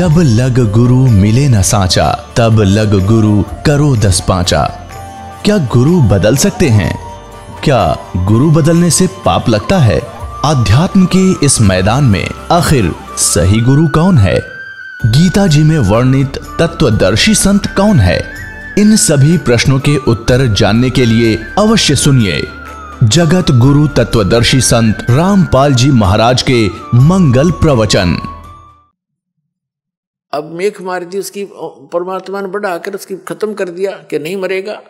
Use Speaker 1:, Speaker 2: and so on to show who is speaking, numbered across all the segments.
Speaker 1: जब लग गुरु मिले न साचा तब लग गुरु करो दस पाचा क्या गुरु बदल सकते हैं क्या गुरु बदलने से पाप लगता है आध्यात्म के इस मैदान में आखिर सही गुरु कौन है गीता जी में वर्णित तत्वदर्शी संत कौन है इन सभी प्रश्नों के उत्तर जानने के लिए अवश्य सुनिए जगत गुरु तत्वदर्शी संत रामपाल जी महाराज के मंगल प्रवचन अब मेघ मार दी उसकी परमात्मा ने बड़ा आकर उसकी खत्म कर दिया कि नहीं मरेगा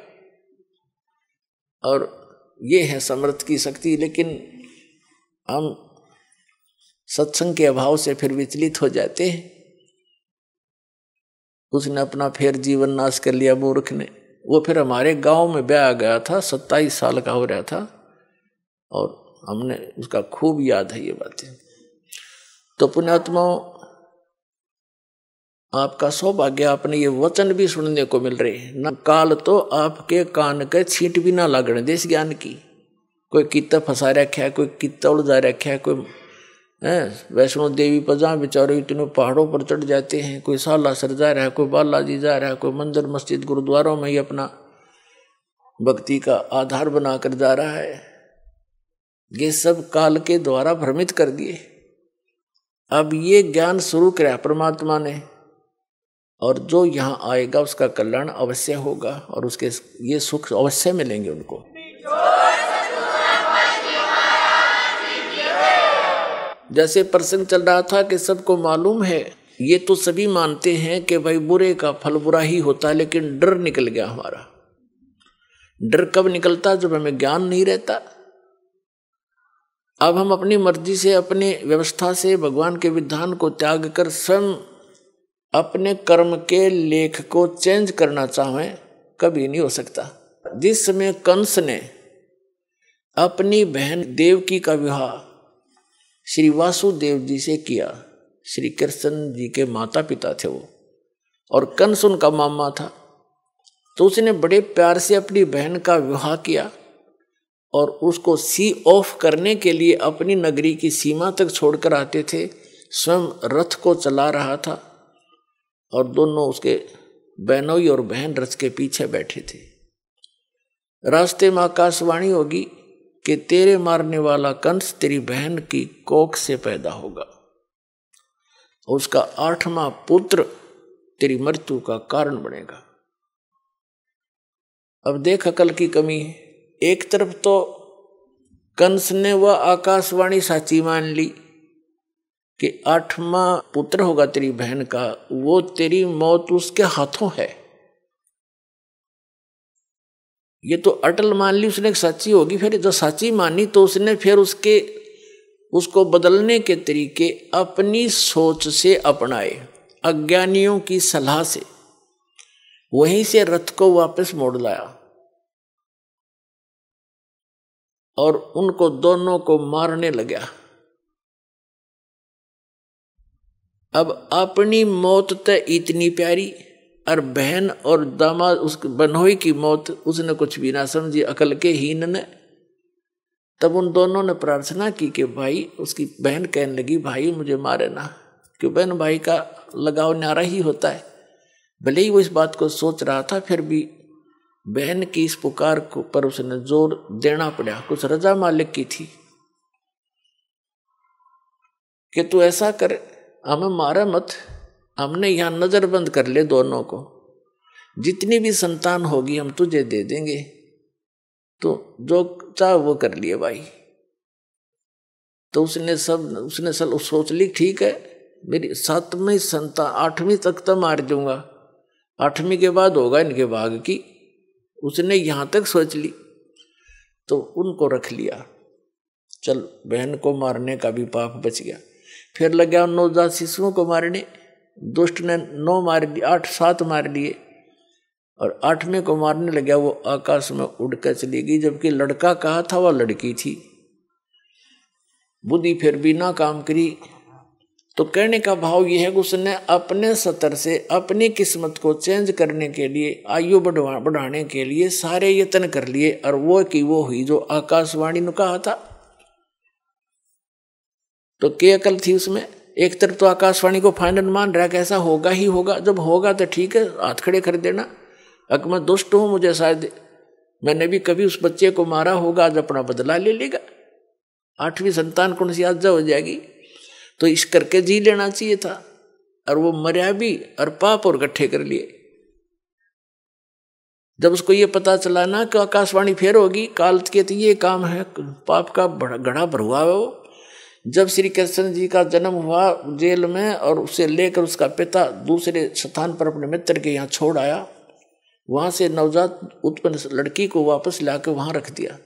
Speaker 1: और ये है समर्थ की शक्ति लेकिन हम सत्संग के अभाव से फिर विचलित हो जाते हैं उसने अपना फिर जीवन नाश कर लिया मूर्ख ने वो फिर हमारे गांव में ब्याह गया था सत्ताईस साल का हो रहा था और हमने उसका खूब याद है ये बातें तो पुण्यात्माओं आपका सौभाग्य आपने ये वचन भी सुनने को मिल रहे हैं न काल तो आपके कान के छीट भी ना लागण दे इस ज्ञान की कोई किता फंसा रखा है कोई किता उलझा रखा है कोई है वैष्णो देवी पर जहाँ बेचारे इतने पहाड़ों पर चढ़ जाते हैं कोई साला सर जा रहा है कोई बालाजी जा रहा है कोई मंदिर मस्जिद गुरुद्वारों में ही अपना भक्ति का आधार बनाकर जा रहा है ये सब काल के द्वारा भ्रमित कर दिए अब ये ज्ञान शुरू कराया परमात्मा ने और जो यहाँ आएगा उसका कल्याण अवश्य होगा और उसके ये सुख अवश्य मिलेंगे उनको जैसे प्रसंग चल रहा था कि सबको मालूम है ये तो सभी मानते हैं कि भाई बुरे का फल बुरा ही होता है लेकिन डर निकल गया हमारा डर कब निकलता जब हमें ज्ञान नहीं रहता अब हम अपनी मर्जी से अपने व्यवस्था से भगवान के विधान को त्याग कर स्वयं अपने कर्म के लेख को चेंज करना चाहें कभी नहीं हो सकता जिस समय कंस ने अपनी बहन देवकी का विवाह श्री वासुदेव जी से किया श्री कृष्ण जी के माता पिता थे वो और कंस उनका मामा था तो उसने बड़े प्यार से अपनी बहन का विवाह किया और उसको सी ऑफ करने के लिए अपनी नगरी की सीमा तक छोड़कर आते थे स्वयं रथ को चला रहा था और दोनों उसके बहनोई और बहन रथ के पीछे बैठे थे रास्ते में आकाशवाणी होगी कि तेरे मारने वाला कंस तेरी बहन की कोख से पैदा होगा उसका आठवां पुत्र तेरी मृत्यु का कारण बनेगा अब देख अकल की कमी है एक तरफ तो कंस ने वह आकाशवाणी साची मान ली कि आठवां पुत्र होगा तेरी बहन का वो तेरी मौत उसके हाथों है ये तो अटल मान ली उसने सच्ची होगी फिर जो सच्ची मानी तो उसने फिर उसके उसको बदलने के तरीके अपनी सोच से अपनाए अज्ञानियों की सलाह से वहीं से रथ को वापस मोड़ लाया और उनको दोनों को मारने लगा अब अपनी मौत तो इतनी प्यारी और बहन और दामाद उस बनोई की मौत उसने कुछ भी ना समझी अकल के हीन ने तब उन दोनों ने प्रार्थना की कि भाई उसकी बहन कहने लगी भाई मुझे मारे ना क्यों बहन भाई का लगाव न्यारा ही होता है भले ही वो इस बात को सोच रहा था फिर भी बहन की इस पुकार को पर उसने जोर देना पड़ा कुछ रजा मालिक की थी कि तू ऐसा कर हमें मारा मत हमने यहाँ नज़र बंद कर ले दोनों को जितनी भी संतान होगी हम तुझे दे देंगे तो जो चाह वो कर लिए भाई तो उसने सब उसने सब सोच ली ठीक है मेरी सातवीं संतान आठवीं तक तो मार दूंगा आठवीं के बाद होगा इनके भाग की उसने यहाँ तक सोच ली तो उनको रख लिया चल बहन को मारने का भी पाप बच गया फिर लग गया उन नवजात शिशुओं को मारने दुष्ट ने नौ मार दिए आठ सात मार लिए और आठवें को मारने लग गया वो आकाश में उड़कर चली गई जबकि लड़का कहा था वह लड़की थी बुद्धि फिर भी ना काम करी तो कहने का भाव यह है कि उसने अपने सतर से अपनी किस्मत को चेंज करने के लिए आयु बढ़वा बढ़ाने के लिए सारे यत्न कर लिए और वो कि वो हुई जो आकाशवाणी ने कहा था तो के अकल थी उसमें एक तरफ तो आकाशवाणी को फाइनल मान रहा है ऐसा होगा ही होगा जब होगा तो ठीक है हाथ खड़े कर देना अक मैं दुष्ट हूँ मुझे शायद मैंने भी कभी उस बच्चे को मारा होगा आज अपना बदला ले लेगा आठवीं संतान कौन सी आज्जा हो जाएगी तो इस करके जी लेना चाहिए था और वो मरिया भी और पाप और इकट्ठे कर लिए जब उसको ये पता चला ना कि आकाशवाणी फेर होगी काल के तो ये काम है पाप का बड़ा गढ़ा भर हुआ है वो जब श्री कृष्ण जी का जन्म हुआ जेल में और उसे लेकर उसका पिता दूसरे स्थान पर अपने मित्र के यहाँ छोड़ आया वहाँ से नवजात उत्पन्न लड़की को वापस ला कर वहाँ रख दिया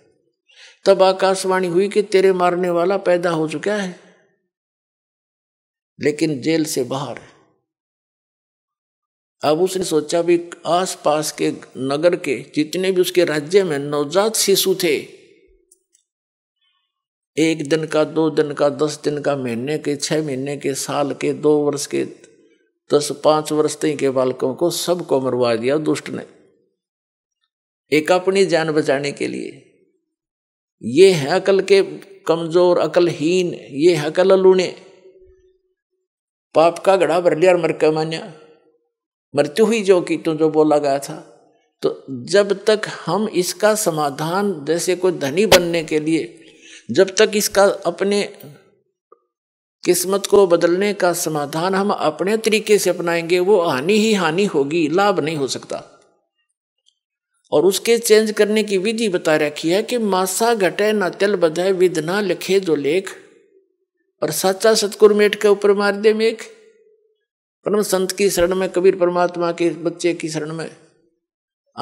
Speaker 1: तब आकाशवाणी हुई कि तेरे मारने वाला पैदा हो चुका है लेकिन जेल से बाहर अब उसने सोचा भी आसपास के नगर के जितने भी उसके राज्य में नवजात शिशु थे एक दिन का दो दिन का दस दिन का महीने के छः महीने के साल के दो वर्ष के दस पाँच वर्ष तक के बालकों को सबको मरवा दिया दुष्ट ने एक अपनी जान बचाने के लिए ये है अकल के कमजोर अकलहीन ये है अकल अलूने पाप का घड़ा भर लिया और मान्या मृत्यु हुई जो कि जो बोला गया था तो जब तक हम इसका समाधान जैसे कोई धनी बनने के लिए जब तक इसका अपने किस्मत को बदलने का समाधान हम अपने तरीके से अपनाएंगे वो हानि ही हानि होगी लाभ नहीं हो सकता और उसके चेंज करने की विधि बता रखी है कि मासा घटे ना तिल बधाए विध ना लिखे जो लेख और साचा सतगुर मेट के ऊपर मार दे मेघ परम संत की शरण में कबीर परमात्मा के बच्चे की शरण में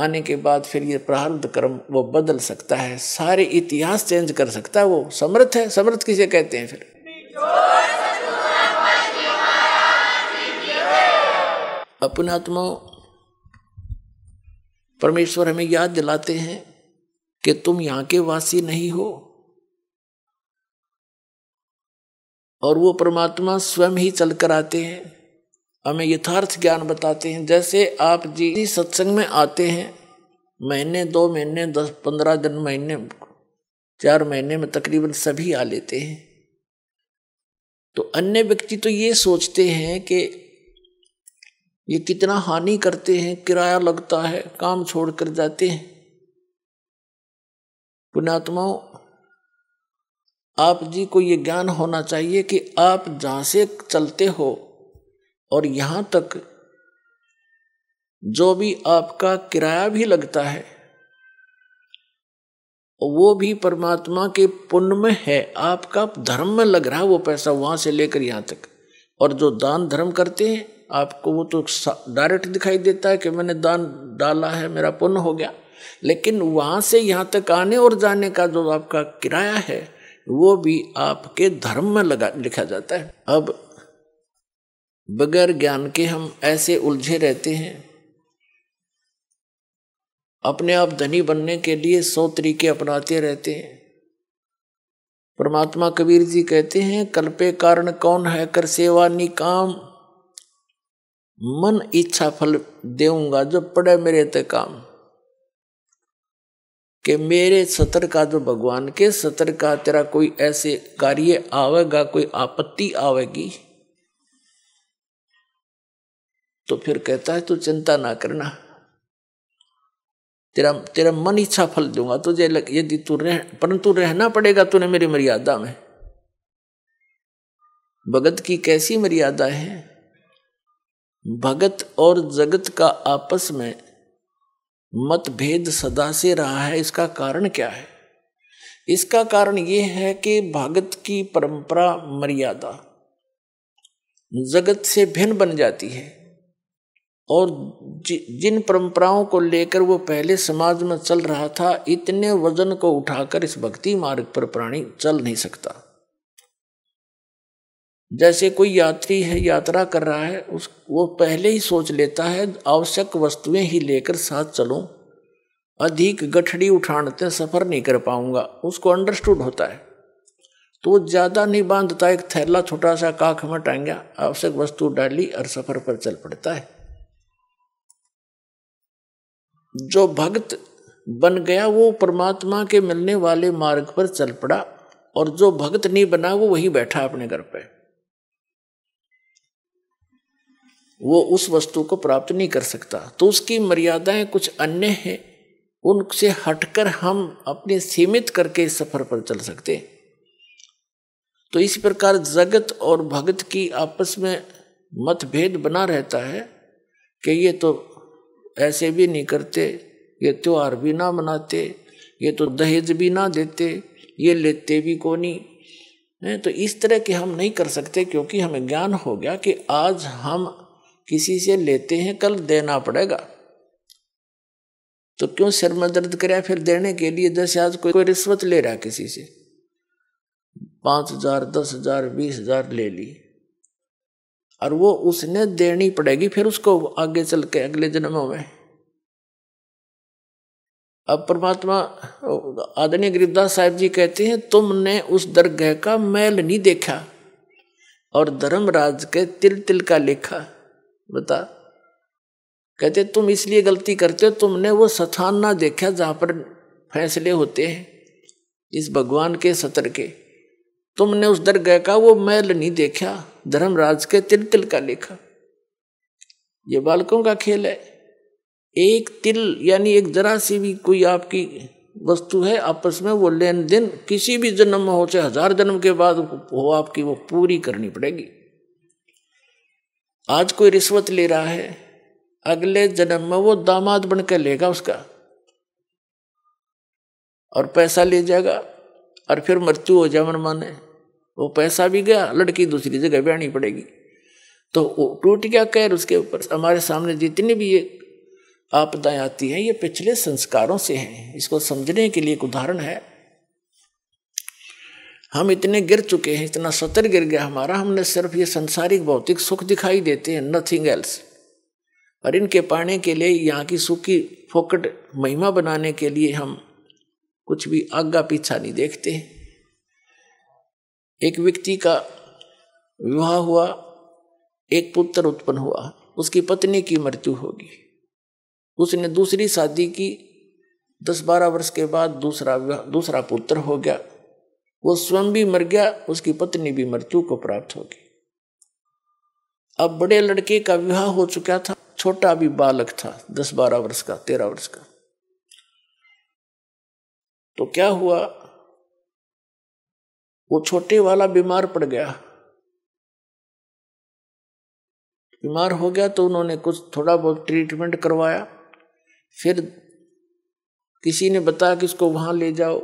Speaker 1: आने के बाद फिर ये प्रारब्ध कर्म वो बदल सकता है सारे इतिहास चेंज कर सकता है वो समर्थ है समर्थ किसे कहते हैं फिर अपने आत्मा परमेश्वर हमें याद दिलाते हैं कि तुम यहां के वासी नहीं हो और वो परमात्मा स्वयं ही चल कर आते हैं हमें यथार्थ ज्ञान बताते हैं जैसे आप जी सत्संग में आते हैं महीने दो महीने दस पंद्रह दिन महीने चार महीने में तकरीबन सभी आ लेते हैं तो अन्य व्यक्ति तो ये सोचते हैं कि ये कितना हानि करते हैं किराया लगता है काम छोड़ कर जाते हैं पुणात्माओं आप जी को ये ज्ञान होना चाहिए कि आप जहाँ से चलते हो और यहाँ तक जो भी आपका किराया भी लगता है वो भी परमात्मा के पुण्य में है आपका धर्म में लग रहा है वो पैसा वहाँ से लेकर यहाँ तक और जो दान धर्म करते हैं आपको वो तो डायरेक्ट दिखाई देता है कि मैंने दान डाला है मेरा पुण्य हो गया लेकिन वहाँ से यहाँ तक आने और जाने का जो आपका किराया है वो भी आपके धर्म में लगा लिखा जाता है अब बगैर ज्ञान के हम ऐसे उलझे रहते हैं अपने आप धनी बनने के लिए सौ तरीके अपनाते रहते हैं परमात्मा कबीर जी कहते हैं कल्पे कारण कौन है कर सेवा निकाम मन इच्छा फल देऊंगा जो पड़े मेरे ते काम के मेरे सतर का जो भगवान के सतर का तेरा कोई ऐसे कार्य आवेगा कोई आपत्ति आवेगी तो फिर कहता है तू चिंता ना करना तेरा तेरा मन इच्छा फल दूंगा तुझे यदि तू रह परंतु रहना पड़ेगा तूने मेरी मर्यादा में भगत की कैसी मर्यादा है भगत और जगत का आपस में मतभेद सदा से रहा है इसका कारण क्या है इसका कारण ये है कि भगत की परंपरा मर्यादा जगत से भिन्न बन जाती है और जि, जिन परंपराओं को लेकर वो पहले समाज में चल रहा था इतने वजन को उठाकर इस भक्ति मार्ग पर प्राणी चल नहीं सकता जैसे कोई यात्री है यात्रा कर रहा है उस वो पहले ही सोच लेता है आवश्यक वस्तुएं ही लेकर साथ चलूं अधिक गठड़ी उठाने सफ़र नहीं कर पाऊंगा उसको अंडरस्टूड होता है तो वो ज़्यादा नहीं बांधता एक थैला छोटा सा काख में टांगा आवश्यक वस्तु डाली और सफ़र पर चल पड़ता है जो भक्त बन गया वो परमात्मा के मिलने वाले मार्ग पर चल पड़ा और जो भक्त नहीं बना वो वही बैठा अपने घर पे वो उस वस्तु को प्राप्त नहीं कर सकता तो उसकी मर्यादाएं कुछ अन्य हैं उनसे हटकर हम अपने सीमित करके इस सफर पर चल सकते हैं तो इस प्रकार जगत और भगत की आपस में मतभेद बना रहता है कि ये तो ऐसे भी नहीं करते ये त्यौहार भी ना मनाते ये तो दहेज भी ना देते ये लेते भी को नहीं तो इस तरह के हम नहीं कर सकते क्योंकि हमें ज्ञान हो गया कि आज हम किसी से लेते हैं कल देना पड़ेगा तो क्यों सिर में दर्द करे फिर देने के लिए जैसे आज कोई कोई रिश्वत ले रहा किसी से पाँच हजार दस हजार बीस हजार ले ली और वो उसने देनी पड़ेगी फिर उसको आगे चल के अगले जन्मों में अब परमात्मा आदरणीय गिरिदास साहब जी कहते हैं तुमने उस दरगह का मैल नहीं देखा और धर्मराज के तिल तिल का लेखा बता कहते तुम इसलिए गलती करते हो तुमने वो स्थान ना देखा जहां पर फैसले होते हैं इस भगवान के सतर के तुमने उस दरगह का वो मैल नहीं देखा धर्मराज के तिल तिल का लेखा ये बालकों का खेल है एक तिल यानी एक जरा सी भी कोई आपकी वस्तु है आपस में वो लेन देन किसी भी जन्म में हो चाहे हजार जन्म के बाद हो आपकी वो पूरी करनी पड़ेगी आज कोई रिश्वत ले रहा है अगले जन्म में वो दामाद बनकर लेगा उसका और पैसा ले जाएगा और फिर मृत्यु हो जाए मन माने वो पैसा भी गया लड़की दूसरी जगह ब्यानी पड़ेगी तो वो टूट गया कैर उसके ऊपर हमारे सामने जितनी भी ये आपदाएं आती हैं ये पिछले संस्कारों से हैं इसको समझने के लिए एक उदाहरण है हम इतने गिर चुके हैं इतना सतर गिर गया हमारा हमने सिर्फ ये संसारिक भौतिक सुख दिखाई देते हैं नथिंग एल्स और इनके पाने के लिए यहाँ की सुख की फोकट महिमा बनाने के लिए हम कुछ भी आगा पीछा नहीं देखते हैं एक व्यक्ति का विवाह हुआ एक पुत्र उत्पन्न हुआ उसकी पत्नी की मृत्यु होगी उसने दूसरी शादी की दस बारह वर्ष के बाद दूसरा दूसरा पुत्र हो गया वो स्वयं भी मर गया उसकी पत्नी भी मृत्यु को प्राप्त होगी अब बड़े लड़के का विवाह हो चुका था छोटा भी बालक था दस बारह वर्ष का तेरह वर्ष का तो क्या हुआ वो छोटे वाला बीमार पड़ गया बीमार हो गया तो उन्होंने कुछ थोड़ा बहुत ट्रीटमेंट करवाया फिर किसी ने बताया कि इसको वहाँ ले जाओ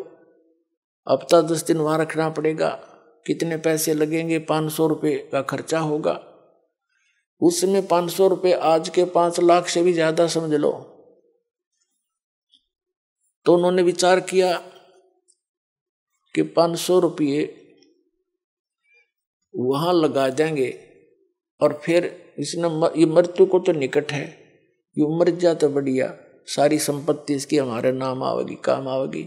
Speaker 1: हफ्ता तो दस दिन वहाँ रखना पड़ेगा कितने पैसे लगेंगे पाँच सौ रुपये का खर्चा होगा उस समय पाँच सौ रुपये आज के पाँच लाख से भी ज़्यादा समझ लो तो उन्होंने विचार किया कि पाँच सौ रुपये वहाँ लगा देंगे और फिर इसने ये मृत्यु को तो निकट है ये मर जा तो बढ़िया सारी संपत्ति इसकी हमारे नाम आवेगी काम आवेगी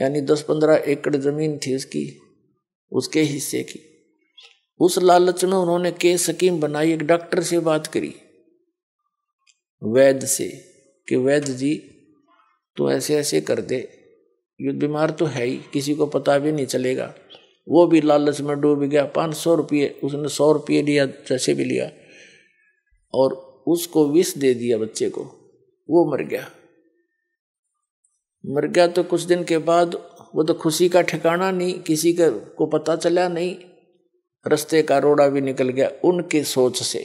Speaker 1: यानी दस पंद्रह एकड़ जमीन थी उसकी उसके हिस्से की उस लालच में उन्होंने के सकीम बनाई एक डॉक्टर से बात करी वैद्य से कि वैद्य जी तू ऐसे ऐसे कर दे ये बीमार तो है ही किसी को पता भी नहीं चलेगा वो भी लालच में डूब गया पाँच सौ रुपये उसने सौ रुपये लिया जैसे भी लिया और उसको विष दे दिया बच्चे को वो मर गया मर गया तो कुछ दिन के बाद वो तो खुशी का ठिकाना नहीं किसी के को पता चला नहीं रस्ते का रोड़ा भी निकल गया उनके सोच से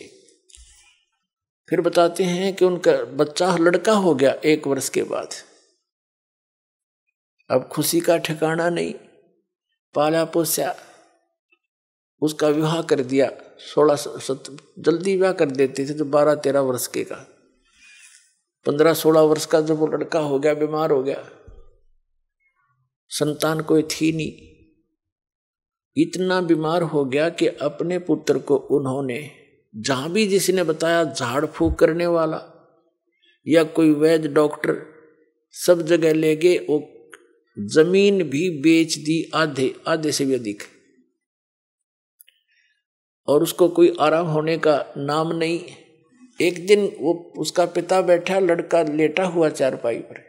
Speaker 1: फिर बताते हैं कि उनका बच्चा लड़का हो गया एक वर्ष के बाद अब खुशी का ठिकाना नहीं पाला पोसा उसका विवाह कर दिया सोलह सत जल्दी विवाह कर देते थे तो बारह तेरह वर्ष के का पंद्रह सोलह वर्ष का जब वो लड़का हो गया बीमार हो गया संतान कोई थी नहीं इतना बीमार हो गया कि अपने पुत्र को उन्होंने जहाँ भी जिसने बताया झाड़ फूक करने वाला या कोई वैद्य डॉक्टर सब जगह ले गए वो जमीन भी बेच दी आधे आधे से भी अधिक और उसको कोई आराम होने का नाम नहीं एक दिन वो उसका पिता बैठा लड़का लेटा हुआ चारपाई पर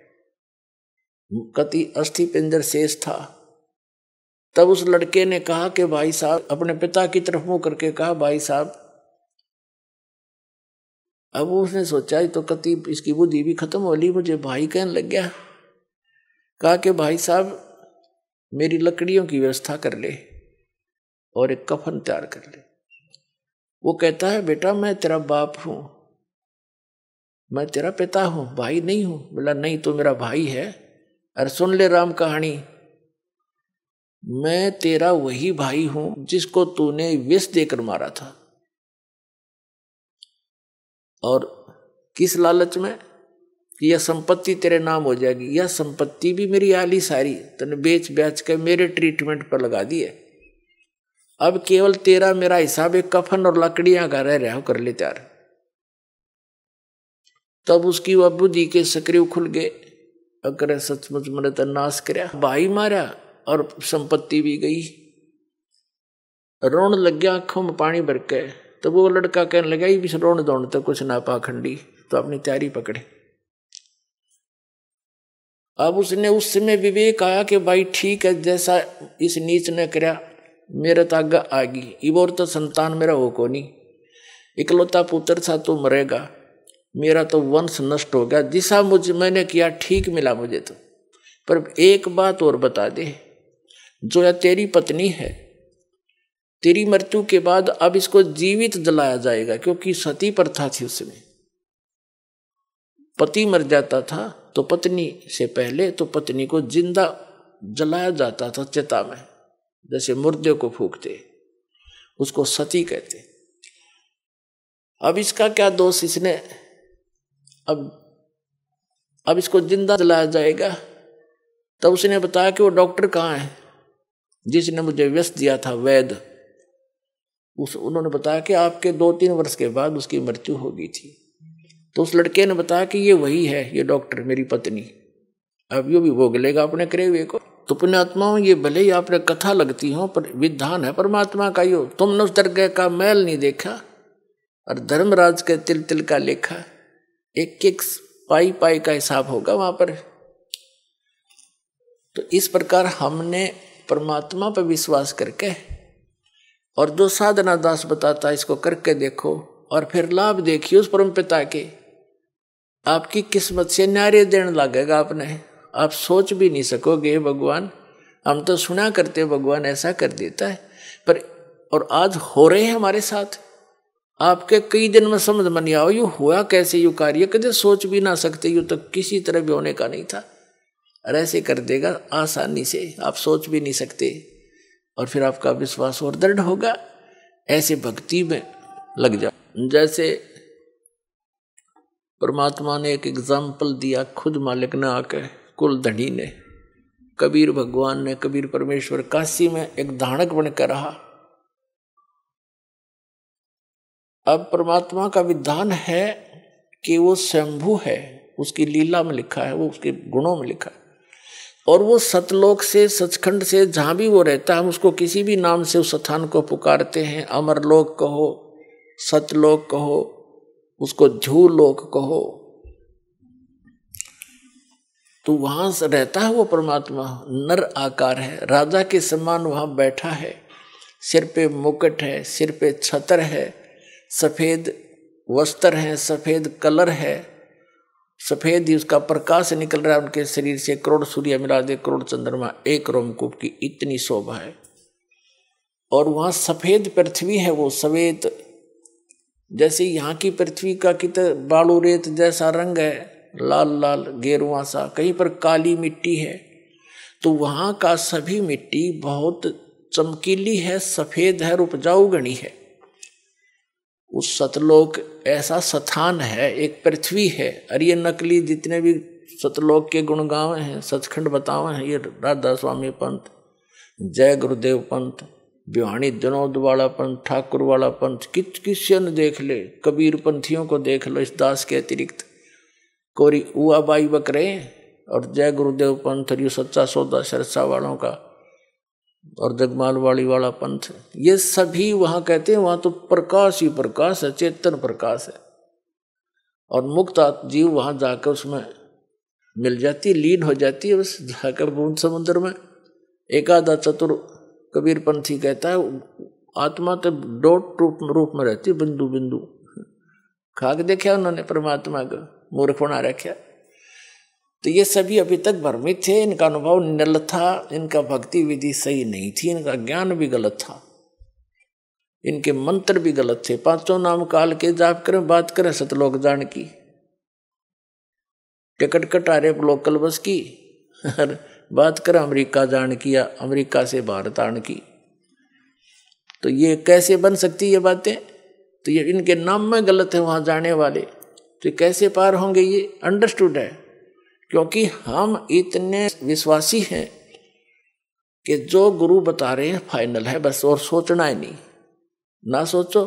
Speaker 1: कति अस्थि पिंजर शेष था तब उस लड़के ने कहा कि भाई साहब अपने पिता की तरफ मुंह करके कहा भाई साहब अब उसने सोचा तो कति इसकी बुद्धि भी खत्म हो ली मुझे भाई कहने लग गया कहा कि भाई साहब मेरी लकड़ियों की व्यवस्था कर ले और एक कफन तैयार कर ले वो कहता है बेटा मैं तेरा बाप हूं मैं तेरा पिता हूं भाई नहीं हूं बोला नहीं तो मेरा भाई है अरे सुन ले राम कहानी मैं तेरा वही भाई हूं जिसको तूने विष देकर मारा था और किस लालच में कि यह संपत्ति तेरे नाम हो जाएगी यह संपत्ति भी मेरी आली सारी तने बेच बेच के मेरे ट्रीटमेंट पर लगा दी है अब केवल तेरा मेरा हिसाब एक कफन और लकड़ियां का रह रहा कर ले त्यार तब उसकी अबू जी के सक्रिय खुल गए अकर सचमुच मन तनाश तो कर भाई मारा और संपत्ति भी गई रोन लग गया आंखों में पानी भर के तब वो लड़का कहने लगा ये भी रोन दौड़ तो कुछ ना पाखंडी तो अपनी तैयारी पकड़े अब उसने उस समय विवेक आया कि भाई ठीक है जैसा इस नीच ने कराया मेरे तो आगे आ गई इबोर तो संतान मेरा हो को नहीं इकलौता पुत्र था तो मरेगा मेरा तो वंश नष्ट हो गया दिशा मुझ मैंने किया ठीक मिला मुझे तो पर एक बात और बता दे जो है तेरी पत्नी है तेरी मृत्यु के बाद अब इसको जीवित जलाया जाएगा क्योंकि सती प्रथा थी उसमें पति मर जाता था तो पत्नी से पहले तो पत्नी को जिंदा जलाया जाता था चिता में जैसे मुर्दे को फूकते उसको सती कहते अब इसका क्या दोष इसने अब अब इसको जिंदा जलाया जाएगा तब तो उसने बताया कि वो डॉक्टर कहाँ है जिसने मुझे व्यस्त दिया था वैद उस उन्होंने बताया कि आपके दो तीन वर्ष के बाद उसकी मृत्यु हो गई थी तो उस लड़के ने बताया कि ये वही है ये डॉक्टर मेरी पत्नी अब यो भी भोगलेगा अपने करे हुए को तो पुण्यात्माओं ये भले ही आपने कथा लगती हो पर विधान है परमात्मा का यो तुमने उस दरगाह का मैल नहीं देखा और धर्मराज के तिल तिल का लेखा एक एक पाई पाई का हिसाब होगा वहां पर तो इस प्रकार हमने परमात्मा पर विश्वास करके और जो साधना दास बताता है इसको करके देखो और फिर लाभ देखिए उस परम पिता के आपकी किस्मत से नारे देने लगेगा आपने आप सोच भी नहीं सकोगे भगवान हम तो सुना करते भगवान ऐसा कर देता है पर और आज हो रहे हैं हमारे साथ आपके कई दिन में समझ में नहीं आओ यू हुआ कैसे यू कार्य कदे सोच भी ना सकते यू तो किसी तरह भी होने का नहीं था और ऐसे कर देगा आसानी से आप सोच भी नहीं सकते और फिर आपका विश्वास और दृढ़ होगा ऐसे भक्ति में लग जाओ जैसे परमात्मा ने एक एग्जाम्पल दिया खुद मालिक ने आके कुल धनी ने कबीर भगवान ने कबीर परमेश्वर काशी में एक धानक बनकर रहा अब परमात्मा का विधान है कि वो शंभु है उसकी लीला में लिखा है वो उसके गुणों में लिखा है और वो सतलोक से सचखंड से जहाँ भी वो रहता है हम उसको किसी भी नाम से उस स्थान को पुकारते हैं अमरलोक कहो सतलोक कहो उसको झू लोक कहो तो वहां से रहता है वो परमात्मा नर आकार है राजा के समान वहां बैठा है सिर पे मुकुट है सिर पे छतर है सफेद वस्त्र है सफेद कलर है सफेद ही उसका प्रकाश निकल रहा है उनके शरीर से करोड़ सूर्य मिला दे करोड़ चंद्रमा एक रोमकूप की इतनी शोभा है और वहाँ सफेद पृथ्वी है वो सफेद जैसे यहाँ की पृथ्वी का कित बालू रेत जैसा रंग है लाल लाल गेरुआ सा कहीं पर काली मिट्टी है तो वहाँ का सभी मिट्टी बहुत चमकीली है सफ़ेद है उपजाऊ गणी है उस सतलोक ऐसा स्थान है एक पृथ्वी है और ये नकली जितने भी सतलोक के गुणगावे हैं सचखंड बतावे हैं ये राधा स्वामी पंथ जय गुरुदेव पंथ बिहानी वाला पंथ ठाकुर पंथ किस किससे देख ले कबीर पंथियों को देख लो इस दास के अतिरिक्त कोरी बाई बकरे और जय गुरुदेव पंथ और सच्चा सौदा सरसा वालों का और जगमाल वाली वाला पंथ ये सभी वहाँ कहते हैं वहाँ तो प्रकाश ही प्रकाश है चेतन प्रकाश है और मुक्त जीव वहाँ जाकर उसमें मिल जाती लीन हो जाती है बस जाकर बूंद समुद्र में एकादा चतुर कबीरपंथी कहता है आत्मा तो डोट रूप रूप में रहती बिंदु बिंदु खाक देखा उन्होंने परमात्मा का मूर्ख बना रखा तो ये सभी अभी तक भ्रमित थे इनका अनुभव नल था इनका भक्ति विधि सही नहीं थी इनका ज्ञान भी गलत था इनके मंत्र भी गलत थे पांचों नाम काल के जाप करें बात करें सतलोक जान की टिकट कटारे लोकल बस की बात कर अमेरिका जान की या अमेरिका से भारत आन की तो ये कैसे बन सकती ये बातें तो ये इनके नाम में गलत है वहाँ जाने वाले तो कैसे पार होंगे ये अंडरस्टूड है क्योंकि हम इतने विश्वासी हैं कि जो गुरु बता रहे हैं फाइनल है बस और सोचना ही नहीं ना सोचो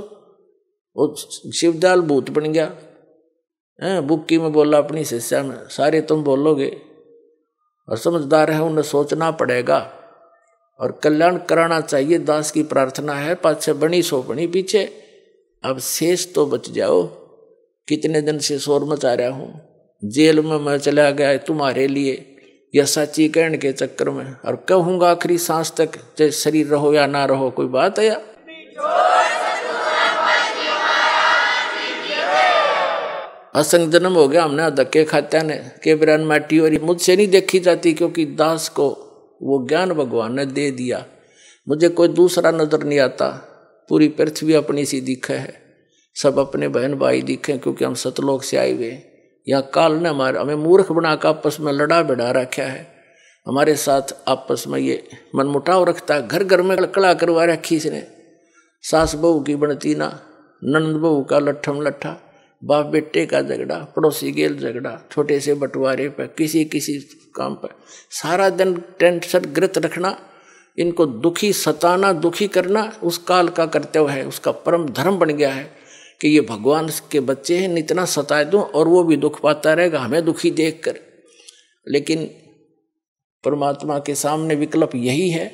Speaker 1: वो शिवदाल भूत बन गया हैं बुक्की में बोला अपनी शिष्या में सारे तुम बोलोगे और समझदार है उन्हें सोचना पड़ेगा और कल्याण कराना चाहिए दास की प्रार्थना है पाछे बनी सो बनी पीछे अब शेष तो बच जाओ कितने दिन से शोर मचा रहा हूँ जेल में मैं चला गया है तुम्हारे लिए या साची कहण के चक्कर में और कहूँगा आखिरी सांस तक चाहे शरीर रहो या ना रहो कोई बात है या असंग जन्म हो गया हमने धक्के खाते ने के बिरान माटी और मुझसे नहीं देखी जाती क्योंकि दास को वो ज्ञान भगवान ने दे दिया मुझे कोई दूसरा नजर नहीं आता पूरी पृथ्वी अपनी सी दिखे है सब अपने बहन भाई दिखे क्योंकि हम सतलोक से आए हुए या यहाँ काल ने हमारे हमें मूर्ख बनाकर आपस में लड़ा बिड़ा रखा है हमारे साथ आपस में ये मनमुटाव रखता है घर घर में लकड़ा करवा रखी इसने सास बहू की बनती ना नंद बहू का लट्ठम लट्ठा बाप बेटे का झगड़ा पड़ोसी गेल झगड़ा छोटे से बंटवारे पर किसी किसी काम पर सारा दिन टेंशन ग्रत रखना इनको दुखी सताना दुखी करना उस काल का कर्तव्य है उसका परम धर्म बन गया है कि ये भगवान के बच्चे हैं इतना सता दूँ और वो भी दुख पाता रहेगा हमें दुखी देख कर लेकिन परमात्मा के सामने विकल्प यही है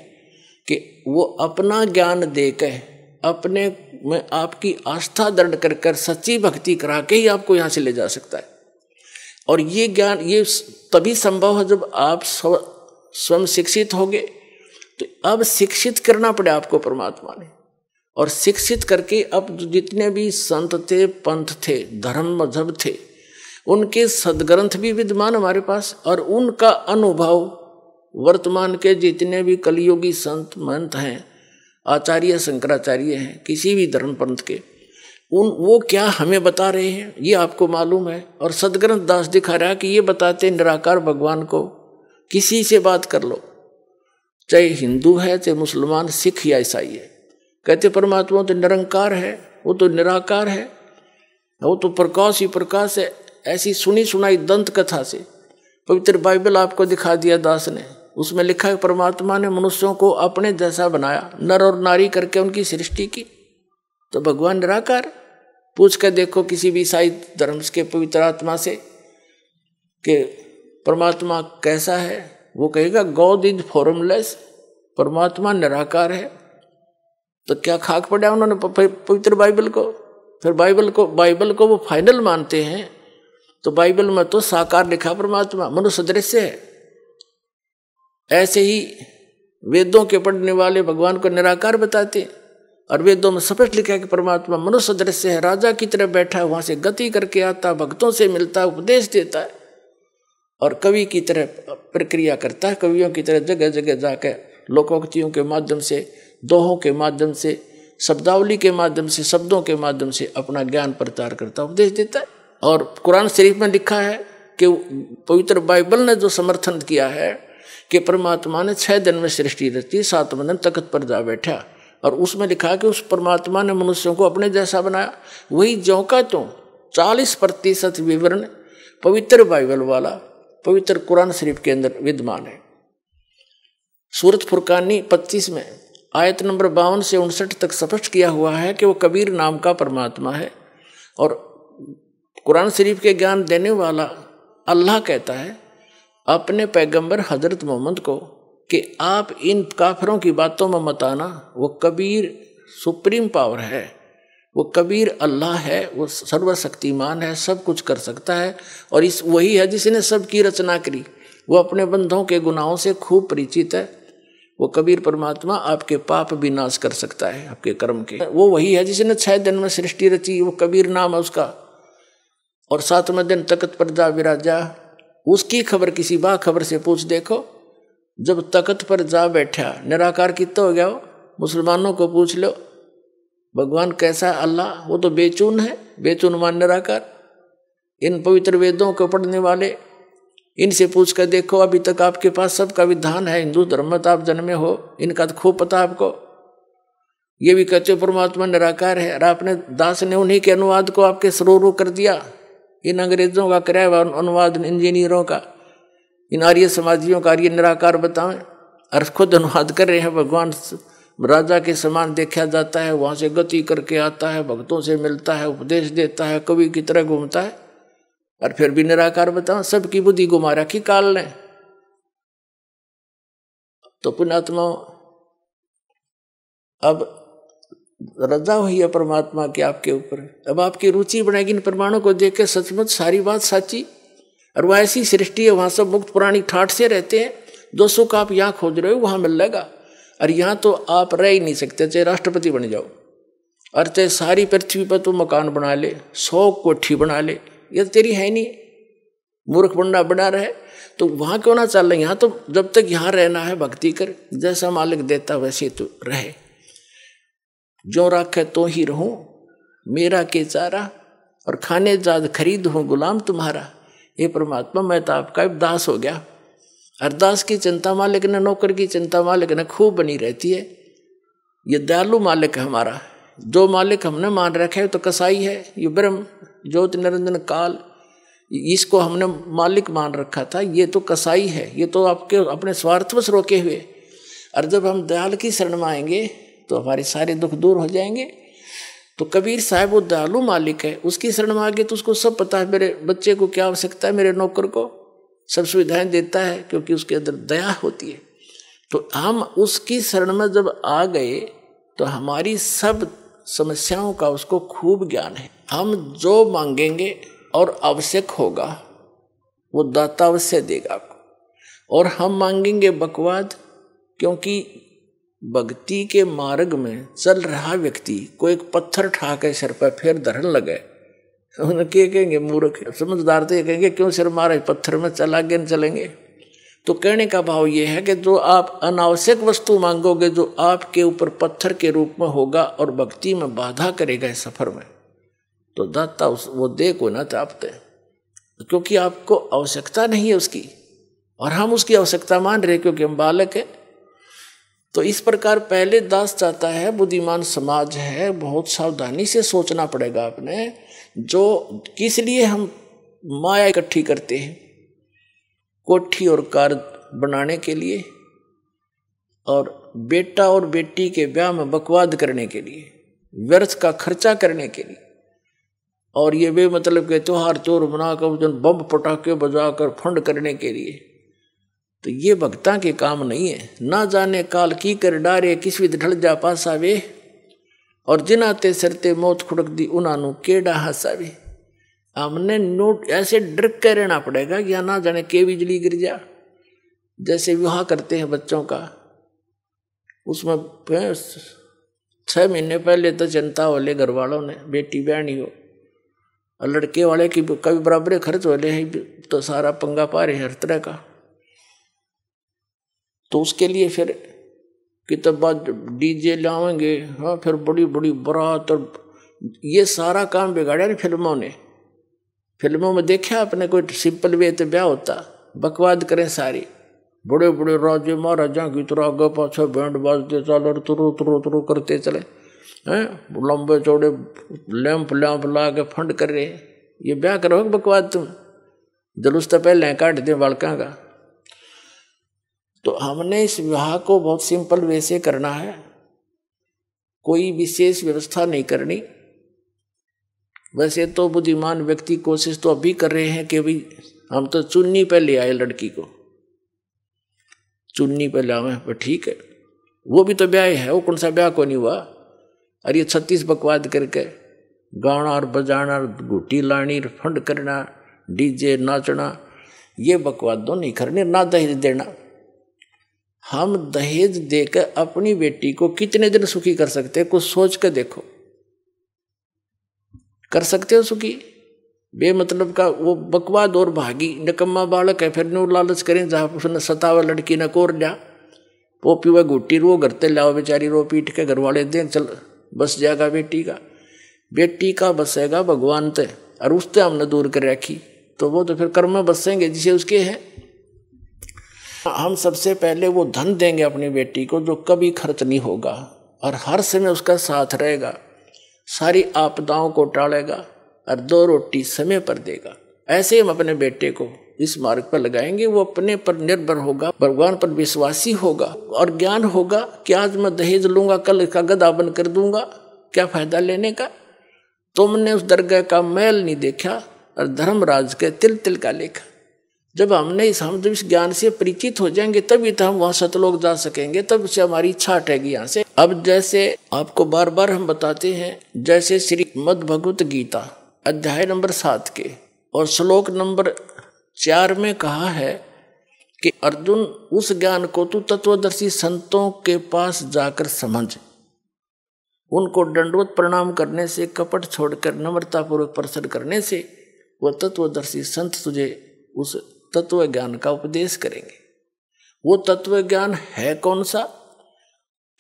Speaker 1: कि वो अपना ज्ञान देकर अपने में आपकी आस्था दृढ़ कर कर सच्ची भक्ति करा के ही आपको यहाँ से ले जा सकता है और ये ज्ञान ये तभी संभव है जब आप स्व स्वयं शिक्षित होंगे तो अब शिक्षित करना पड़े आपको परमात्मा ने और शिक्षित करके अब जितने भी संत थे पंथ थे धर्म मजहब थे उनके सदग्रंथ भी विद्यमान हमारे पास और उनका अनुभव वर्तमान के जितने भी कलयुगी संत मंत हैं आचार्य शंकराचार्य हैं किसी भी धर्म पंथ के उन वो क्या हमें बता रहे हैं ये आपको मालूम है और सदग्रंथ दास दिखा रहा है कि ये बताते निराकार भगवान को किसी से बात कर लो चाहे हिंदू है चाहे मुसलमान सिख या ईसाई है कहते परमात्मा तो निरंकार है वो तो निराकार है वो तो प्रकाश ही प्रकाश है ऐसी सुनी सुनाई दंत कथा से पवित्र बाइबल आपको दिखा दिया दास ने उसमें लिखा है परमात्मा ने मनुष्यों को अपने जैसा बनाया नर और नारी करके उनकी सृष्टि की तो भगवान निराकार पूछ कर देखो किसी भी ईसाई धर्म के पवित्र आत्मा से कि परमात्मा कैसा है वो कहेगा गॉड इज फॉर्मलेस परमात्मा निराकार है तो क्या खाक पड़ा उन्होंने पवित्र बाइबल को फिर बाइबल को बाइबल को वो फाइनल मानते हैं तो बाइबल में तो साकार लिखा परमात्मा मनुष्य दृश्य है ऐसे ही वेदों के पढ़ने वाले भगवान को निराकार बताते और वेदों में स्पष्ट लिखा है कि परमात्मा मनुष्य दृश्य है राजा की तरह बैठा है वहाँ से गति करके आता भक्तों से मिलता उपदेश देता है और कवि की तरह प्रक्रिया करता है कवियों की तरह जगह जगह जाकर लोकोक्तियों के माध्यम से दोहों के माध्यम से शब्दावली के माध्यम से शब्दों के माध्यम से अपना ज्ञान प्रचार करता उपदेश देता है और कुरान शरीफ में लिखा है कि पवित्र बाइबल ने जो समर्थन किया है कि परमात्मा ने छः दिन में सृष्टि रची सातवें दिन तखत पर जा बैठा और उसमें लिखा कि उस परमात्मा ने मनुष्यों को अपने जैसा बनाया वही जौका तो चालीस प्रतिशत विवरण पवित्र बाइबल वाला पवित्र कुरान शरीफ के अंदर विद्यमान है सूरत फुरकानी 25 में आयत नंबर बावन से उनसठ तक स्पष्ट किया हुआ है कि वो कबीर नाम का परमात्मा है और कुरान शरीफ के ज्ञान देने वाला अल्लाह कहता है अपने पैगंबर हजरत मोहम्मद को कि आप इन काफरों की बातों में मत आना वो कबीर सुप्रीम पावर है वो कबीर अल्लाह है वो सर्वशक्तिमान है सब कुछ कर सकता है और इस वही है जिसने सब की रचना करी वो अपने बंधों के गुनाहों से खूब परिचित है वो कबीर परमात्मा आपके पाप भी नाश कर सकता है आपके कर्म के वो वही है जिसने छः दिन में सृष्टि रची वो कबीर नाम है उसका और सातवें दिन तकत प्रदा विराजा उसकी खबर किसी बा खबर से पूछ देखो जब तकत पर जा बैठा निराकार कित हो गया हो मुसलमानों को पूछ लो भगवान कैसा अल्लाह वो तो बेचून है बेचून मान निराकार इन पवित्र वेदों को पढ़ने वाले इनसे पूछ कर देखो अभी तक आपके पास सबका विधान है हिंदू धर्म में तो आप जन्मे हो इनका तो खूब पता आपको ये भी कहते परमात्मा निराकार है और आपने दास ने उन्हीं के अनुवाद को आपके सरोरू कर दिया इन अंग्रेजों का क्रय अनुवाद इंजीनियरों का इन आर्य समाजियों का आर्य निराकार बताएं और खुद अनुवाद कर रहे हैं भगवान राजा के समान देखा जाता है वहाँ से गति करके आता है भक्तों से मिलता है उपदेश देता है कवि की तरह घूमता है और फिर भी निराकार बताओ सबकी बुद्धि गुमा रखी काल ने तो पुण्यात्मा अब रजा हुई है परमात्मा की आपके ऊपर अब आपकी रुचि बनाएगी इन परमाणु को देख के सचमुच सारी बात साची और वह ऐसी सृष्टि है वहाँ सब मुक्त पुरानी ठाठ से रहते हैं जो सुख आप यहाँ खोज रहे हो वहाँ मिल लेगा और यहाँ तो आप रह ही नहीं सकते चाहे राष्ट्रपति बन जाओ और चाहे सारी पृथ्वी पर तो मकान बना ले सौ कोठी बना ले ये तो तेरी है नहीं मूर्ख बनना बना रहे तो वहाँ क्यों ना चल रहे यहाँ तो जब तक यहाँ रहना है भक्ति कर जैसा मालिक देता वैसे तो रहे जो रख तो ही रहूं मेरा के चारा और खाने जाद खरीद हूँ गुलाम तुम्हारा ये परमात्मा मैं तो आपका दास हो गया अरदास की चिंता मालिक ने नौकर की चिंता मालिक ने खूब बनी रहती है ये दयालु मालिक है हमारा जो मालिक हमने मान रखे तो कसाई है ये ब्रह्म ज्योति निरंजन काल इसको हमने मालिक मान रखा था ये तो कसाई है ये तो आपके अपने स्वार्थ बस रोके हुए और जब हम दयाल की शरण में आएंगे तो हमारे सारे दुख दूर हो जाएंगे तो कबीर साहब वो दयालु मालिक है उसकी शरण में आगे तो उसको सब पता है मेरे बच्चे को क्या आवश्यकता है मेरे नौकर को सब सुविधाएं देता है क्योंकि उसके अंदर दया होती है तो हम उसकी शरण में जब आ गए तो हमारी सब समस्याओं का उसको खूब ज्ञान है हम जो मांगेंगे और आवश्यक होगा वो दाता अवश्य देगा आपको और हम मांगेंगे बकवाद क्योंकि भक्ति के मार्ग में चल रहा व्यक्ति को एक पत्थर ठा के सिर पर फिर धरण लगे उनके कहेंगे मूर्ख समझदार तो ये कहेंगे क्यों सिर मारे पत्थर में चला गिन चलेंगे तो कहने का भाव ये है कि जो आप अनावश्यक वस्तु मांगोगे जो आपके ऊपर पत्थर के रूप में होगा और भक्ति में बाधा करेगा इस सफर में तो दाता उस वो दे को ना चापते क्योंकि आपको आवश्यकता नहीं है उसकी और हम उसकी आवश्यकता मान रहे क्योंकि हम बालक हैं तो इस प्रकार पहले दास चाहता है बुद्धिमान समाज है बहुत सावधानी से सोचना पड़ेगा आपने जो किस लिए हम माया इकट्ठी करते हैं कोठी और कार बनाने के लिए और बेटा और बेटी के ब्याह में बकवाद करने के लिए व्यर्थ का खर्चा करने के लिए और ये वे मतलब के त्यौहार चोर बना कर बम पटाखे बजा कर फंड करने के लिए तो ये भक्ता के काम नहीं है ना जाने काल की कर डारे किस विध ढल जा पासावे और जिनाते सरते मौत खुड़क दी उन्होंने केड़ा हसावे हमने नोट ऐसे डर के रहना पड़ेगा कि ना जाने के बिजली गिर जा जैसे विवाह करते हैं बच्चों का उसमें छः महीने पहले तो जनता वाले घर वालों ने बेटी बहनी हो और लड़के वाले की कभी बराबरे खर्च वाले हैं तो सारा पंगा पा रहे हर तरह का तो उसके लिए फिर कि तब बाद डीजे लाएंगे हाँ फिर बड़ी बड़ी बरात और ये सारा काम बिगाड़ा ना फिल्मों ने फिल्मों में देखा आपने कोई सिंपल वे तो ब्याह होता बकवाद करें सारी बड़े बड़े राजे महाराजा की तरह आगे पाछा बैंड बाजते चल और तुरु तुरु तुरु करते चले हैं हाँ, लंबे चौड़े लैंप लैंप ला के फंड कर रहे ये ब्याह करोगे बकवाद तुम जलूस तो पहले काट दे बालका का तो हमने इस विवाह को बहुत सिंपल वे से करना है कोई विशेष व्यवस्था नहीं करनी वैसे तो बुद्धिमान व्यक्ति कोशिश तो अभी कर रहे हैं कि भाई हम तो चुन्नी पे ले आए लड़की को चुन्नी पे लावे पर ठीक है वो भी तो ब्याह है वो कौन सा ब्याह को नहीं हुआ और ये छत्तीस बकवाद करके गाना और बजाना गुटी लानी फंड करना डीजे नाचना ये बकवाद दो तो नहीं करने ना दहेज देना हम दहेज देकर अपनी बेटी को कितने दिन सुखी कर सकते हैं कुछ सोच कर देखो कर सकते हो सुखी बेमतलब का वो बकवा दौर भागी नकम्मा बालक है फिर नो लालच करें जहाँ उसने सतावा लड़की न कोर लिया वो पीवा गुट्टी रो करते लाओ बेचारी रो पीट के घर वाले दें चल बस जाएगा बेटी का बेटी का बसेगा भगवान ते और उससे हमने दूर कर रखी तो वो तो फिर कर्म बसेंगे जिसे उसके है हम सबसे पहले वो धन देंगे अपनी बेटी को जो कभी खर्च नहीं होगा और हर समय उसका साथ रहेगा सारी आपदाओं को टालेगा और दो रोटी समय पर देगा ऐसे हम अपने बेटे को इस मार्ग पर लगाएंगे वो अपने पर निर्भर होगा भगवान पर विश्वासी होगा और ज्ञान होगा कि आज मैं दहेज लूंगा कल का गदा बन कर दूंगा क्या फायदा लेने का तुमने उस दरगाह का मैल नहीं देखा और धर्मराज के तिल तिल का लेखा जब हमने इस हम जब इस ज्ञान से परिचित हो जाएंगे तभी तो हम वहाँ सतलोक जा सकेंगे तब से हमारी इच्छा हटेगी यहाँ से अब जैसे आपको बार बार हम बताते हैं जैसे श्री मद भगवत गीता अध्याय नंबर सात के और श्लोक नंबर चार में कहा है कि अर्जुन उस ज्ञान को तू तत्वदर्शी संतों के पास जाकर समझ उनको दंडवत प्रणाम करने से कपट छोड़कर नम्रतापूर्वक प्रसन्न करने से वह तत्वदर्शी संत तुझे उस तत्व ज्ञान का उपदेश करेंगे वो तत्व ज्ञान है कौन सा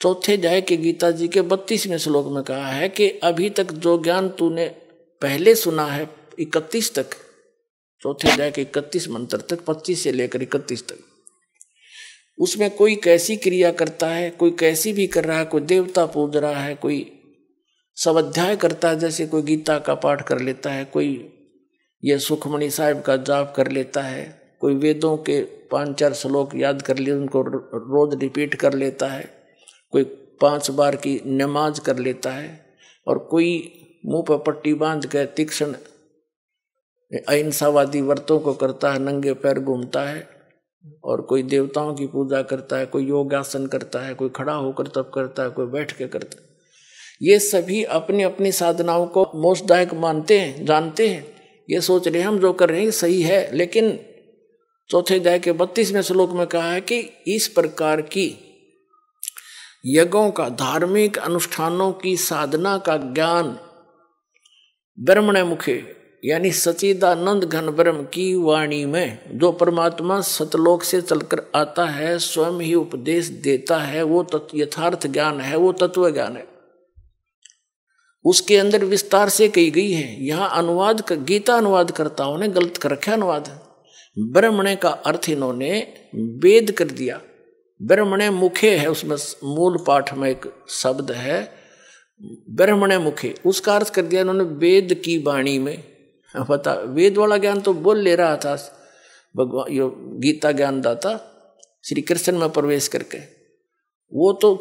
Speaker 1: चौथे जाय के गीता जी के बत्तीसवें श्लोक में कहा है कि अभी तक जो ज्ञान तूने पहले सुना है इकतीस तक चौथे जाय के इकतीस मंत्र तक पच्चीस से लेकर इकतीस तक उसमें कोई कैसी क्रिया करता है कोई कैसी भी कर रहा है कोई देवता पूज रहा है कोई स्वाध्याय करता है जैसे कोई गीता का पाठ कर लेता है कोई यह सुखमणि साहिब का जाप कर लेता है कोई वेदों के पाँच चार श्लोक याद कर लिए उनको रोज रिपीट कर लेता है कोई पांच बार की नमाज कर लेता है और कोई मुंह पर पट्टी बांध कर तीक्ष्ण अहिंसावादी व्रतों को करता है नंगे पैर घूमता है और कोई देवताओं की पूजा करता है कोई योगासन करता है कोई खड़ा होकर तप करता है कोई बैठ के करता है ये सभी अपनी अपनी साधनाओं को मोक्षदायक मानते हैं जानते हैं ये सोच रहे हैं हम जो कर रहे हैं सही है लेकिन चौथे अध्याय के बत्तीसवें श्लोक में कहा है कि इस प्रकार की यज्ञों का धार्मिक अनुष्ठानों की साधना का ज्ञान ब्रह्मण मुखे यानी सचिदानंद घन ब्रह्म की वाणी में जो परमात्मा सतलोक से चलकर आता है स्वयं ही उपदेश देता है वो तत्व यथार्थ ज्ञान है वो तत्व ज्ञान है उसके अंदर विस्तार से कही गई है यहाँ अनुवाद का गीता अनुवाद करता ने गलत कर रखे अनुवाद ब्रह्मणे का अर्थ इन्होंने वेद कर दिया ब्रह्मणे मुखे है उसमें मूल पाठ में एक शब्द है ब्रह्मणे मुखे उसका अर्थ कर दिया इन्होंने वेद की वाणी में हाँ, पता वेद वाला ज्ञान तो बोल ले रहा था भगवान यो गीता ज्ञान दाता श्री कृष्ण में प्रवेश करके वो तो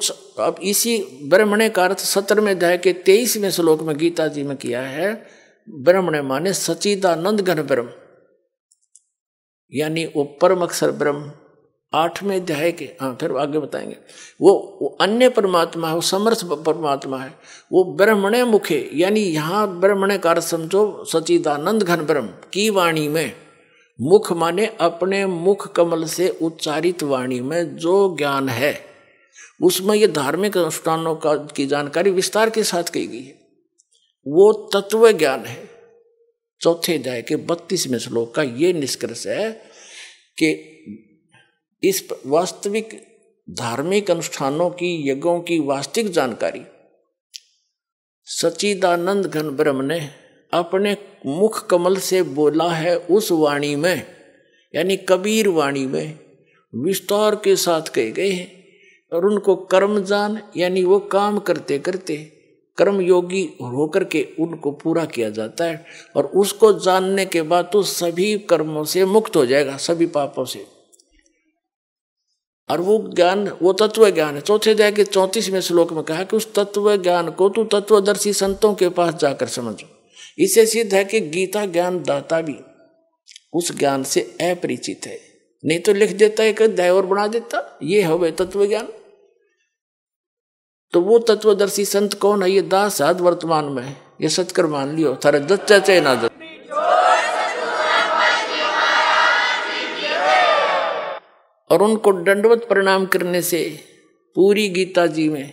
Speaker 1: अब इसी ब्रह्मणे का अर्थ में अध्याय के तेईसवें श्लोक में गीता जी में किया है ब्रह्मणे माने सचिदानंद घन ब्रह्म यानी वो परम अक्षर ब्रह्म आठवें अध्याय के हाँ फिर आगे बताएंगे वो, वो अन्य परमात्मा है वो समर्थ परमात्मा है वो ब्रह्मणे मुखे यानी यहाँ ब्रह्मणे कार्य समझो सचिदानंद घन ब्रह्म की वाणी में मुख माने अपने मुख कमल से उच्चारित वाणी में जो ज्ञान है उसमें ये धार्मिक अनुष्ठानों का की जानकारी विस्तार के साथ कही गई है वो तत्व ज्ञान है चौथे अध्याय के बत्तीसवें श्लोक का ये निष्कर्ष है कि इस वास्तविक धार्मिक अनुष्ठानों की यज्ञों की वास्तविक जानकारी सचिदानंद घन ब्रह्म ने अपने मुख कमल से बोला है उस वाणी में यानी कबीर वाणी में विस्तार के साथ कहे गए हैं और उनको कर्मजान यानी वो काम करते करते कर्मयोगी होकर के उनको पूरा किया जाता है और उसको जानने के बाद तो सभी कर्मों से मुक्त हो जाएगा सभी पापों से और वो ज्ञान वो तत्व ज्ञान है चौथे अध्याय के चौंतीसवें श्लोक में कहा कि उस तत्व ज्ञान को तू तत्वदर्शी संतों के पास जाकर समझो इसे सिद्ध है कि गीता ज्ञान दाता भी उस ज्ञान से अपरिचित है नहीं तो लिख देता एक अध्याय और बना देता ये हो गए तत्व ज्ञान तो वो तत्वदर्शी संत कौन है ये दास है वर्तमान में ये कर मान लियो थारे दस चाचे ना दस और उनको दंडवत प्रणाम करने से पूरी गीता जी में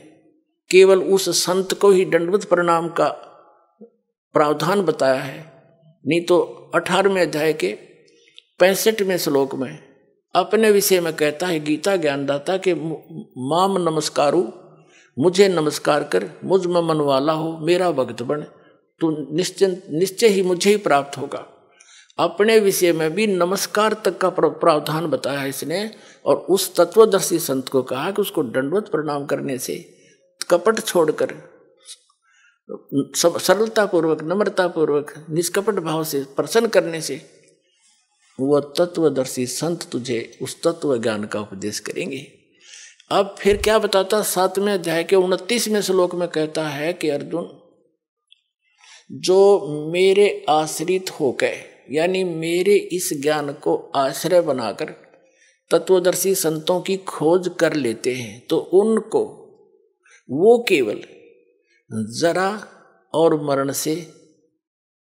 Speaker 1: केवल उस संत को ही दंडवत प्रणाम का प्रावधान बताया है नहीं तो अठारहवें अध्याय के पैंसठवें श्लोक में अपने विषय में कहता है गीता ज्ञानदाता के माम नमस्कारु मुझे नमस्कार कर मुझ में मन वाला हो मेरा भक्त बन तू निश्चिंत निश्चय ही मुझे ही प्राप्त होगा अपने विषय में भी नमस्कार तक का प्रावधान बताया है इसने और उस तत्वदर्शी संत को कहा कि उसको दंडवत प्रणाम करने से कपट छोड़कर पूर्वक सरलतापूर्वक नम्रतापूर्वक निष्कपट भाव से प्रसन्न करने से वह तत्वदर्शी संत तुझे उस तत्व ज्ञान का उपदेश करेंगे अब फिर क्या बताता सातवें अध्याय के उनतीसवें श्लोक में कहता है कि अर्जुन जो मेरे आश्रित हो गए यानी मेरे इस ज्ञान को आश्रय बनाकर तत्वदर्शी संतों की खोज कर लेते हैं तो उनको वो केवल जरा और मरण से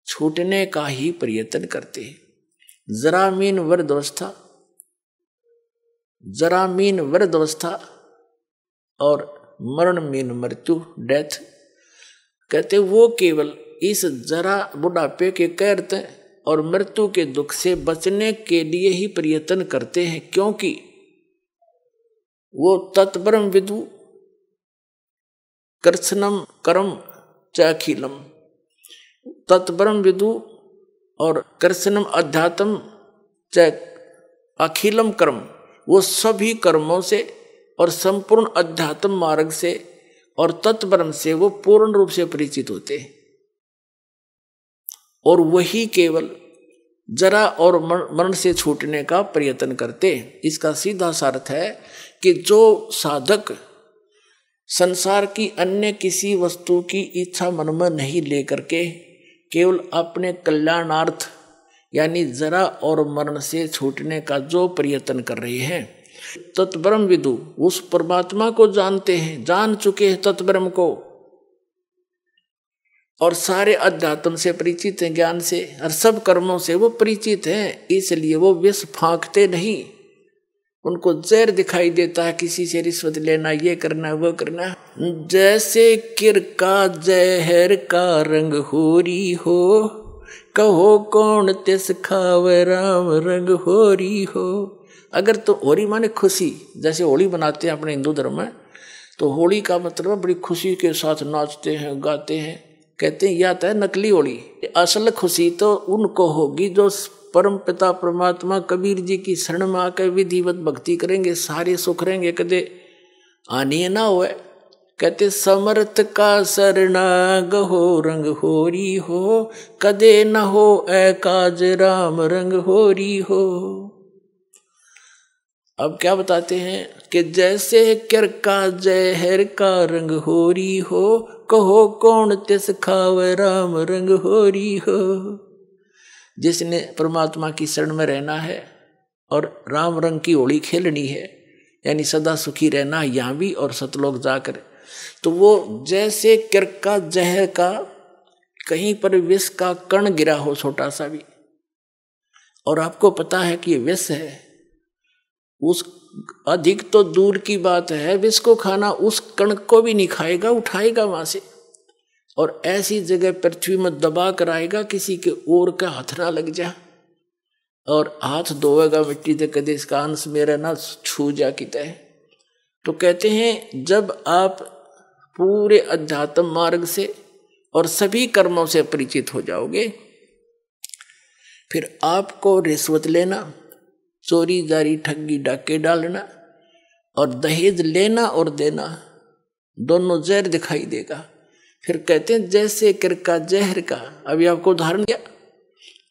Speaker 1: छूटने का ही प्रयत्न करते हैं जरा मीन वर्दवस्था जरा मीन वृद्ध अवस्था और मरण मीन मृत्यु डेथ कहते वो केवल इस जरा बुढ़ापे के कैरत और मृत्यु के दुख से बचने के लिए ही प्रयत्न करते हैं क्योंकि वो तत्परम विदु कृष्णम करम चखिलम तत्परम विदु और कृष्णम अध्यात्म च अखिलम कर्म वो सभी कर्मों से और संपूर्ण अध्यात्म मार्ग से और तत्परम से वो पूर्ण रूप से परिचित होते हैं और वही केवल जरा और मरण से छूटने का प्रयत्न करते इसका सीधा सार्थ है कि जो साधक संसार की अन्य किसी वस्तु की इच्छा मन में नहीं लेकर के केवल अपने कल्याणार्थ यानी जरा और मरण से छूटने का जो प्रयत्न कर रही है तत्ब्रह्म विदु उस परमात्मा को जानते हैं जान चुके हैं तत्ब्रह्म को और सारे अध्यात्म से परिचित हैं ज्ञान से और सब कर्मों से वो परिचित हैं इसलिए वो विष फांकते नहीं उनको जहर दिखाई देता है किसी से रिश्वत लेना ये करना वो करना जैसे किर का जहर का रंग होरी हो कहो कौन तिस खाव राम रंग होरी हो अगर तो होरी माने खुशी जैसे होली बनाते हैं अपने हिंदू धर्म में तो होली का मतलब बड़ी खुशी के साथ नाचते हैं गाते हैं कहते हैं या आता तो है नकली होली असल खुशी तो उनको होगी जो परम पिता परमात्मा कबीर जी की शरण में आकर विधिवत भक्ति करेंगे सारे सुख रहेंगे कदे आनी ना हो कहते समर्थ का सरनाग हो रंग होरी हो कदे न हो ऐ काज राम रंग होरी हो अब क्या बताते हैं कि जैसे कर का जय हर का रंग होरी हो कहो कौन तिस खाव राम रंग होरी हो जिसने परमात्मा की शरण में रहना है और राम रंग की होली खेलनी है यानी सदा सुखी रहना यहाँ भी और सतलोक जाकर तो वो जैसे किरक का जहर का कहीं पर विष का कण गिरा हो छोटा सा भी और आपको पता है कि विष है उस अधिक तो दूर की बात है विष को खाना उस कण को भी नहीं खाएगा उठाएगा वहां से और ऐसी जगह पृथ्वी में दबा कर आएगा किसी के ओर का हथ ना लग जा और हाथ धोएगा मिट्टी से कदे इसका अंश मेरा ना छू जा कित तो कहते हैं जब आप पूरे अध्यात्म मार्ग से और सभी कर्मों से परिचित हो जाओगे फिर आपको रिश्वत लेना चोरी जारी ठगी डाके डालना और दहेज लेना और देना दोनों जहर दिखाई देगा फिर कहते हैं जैसे का जहर का अभी आपको उदाहरण दिया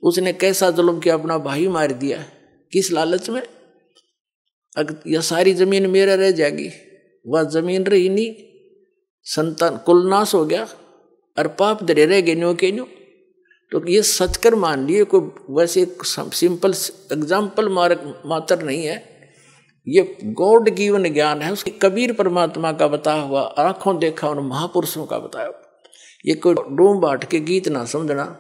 Speaker 1: उसने कैसा जुलम किया अपना भाई मार दिया किस लालच में यह सारी जमीन मेरा रह जाएगी वह जमीन रही नहीं संतान कुल नाश हो गया और पाप दरे रह गए न्यू के न्यू तो ये सचकर मान लिए कोई वैसे एक सिंपल एग्जाम्पल मारक मात्र नहीं है ये गॉड गिवन ज्ञान है उसकी कबीर परमात्मा का बताया हुआ आंखों देखा और महापुरुषों का बताया हुआ ये कोई डूम बाट के गीत ना समझना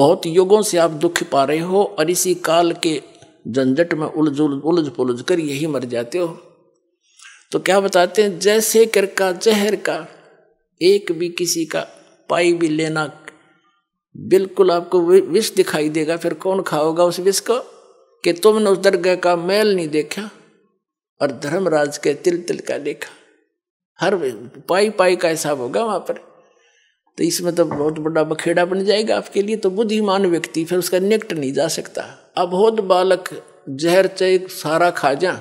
Speaker 1: बहुत युगों से आप दुख पा रहे हो और इसी काल के झंझट में उलझ उलझ पुलझ कर यही मर जाते हो तो क्या बताते हैं जैसे कर का जहर का एक भी किसी का पाई भी लेना बिल्कुल आपको विष दिखाई देगा फिर कौन खाओगा उस विष को कि तुमने उस दरगाह का मैल नहीं देखा और धर्मराज के तिल तिल का देखा हर पाई पाई का हिसाब होगा वहां पर तो इसमें तो बहुत बड़ा बखेड़ा बन जाएगा आपके लिए तो बुद्धिमान व्यक्ति फिर उसका निकट नहीं जा सकता अब होद बालक जहर चाहे सारा खा जा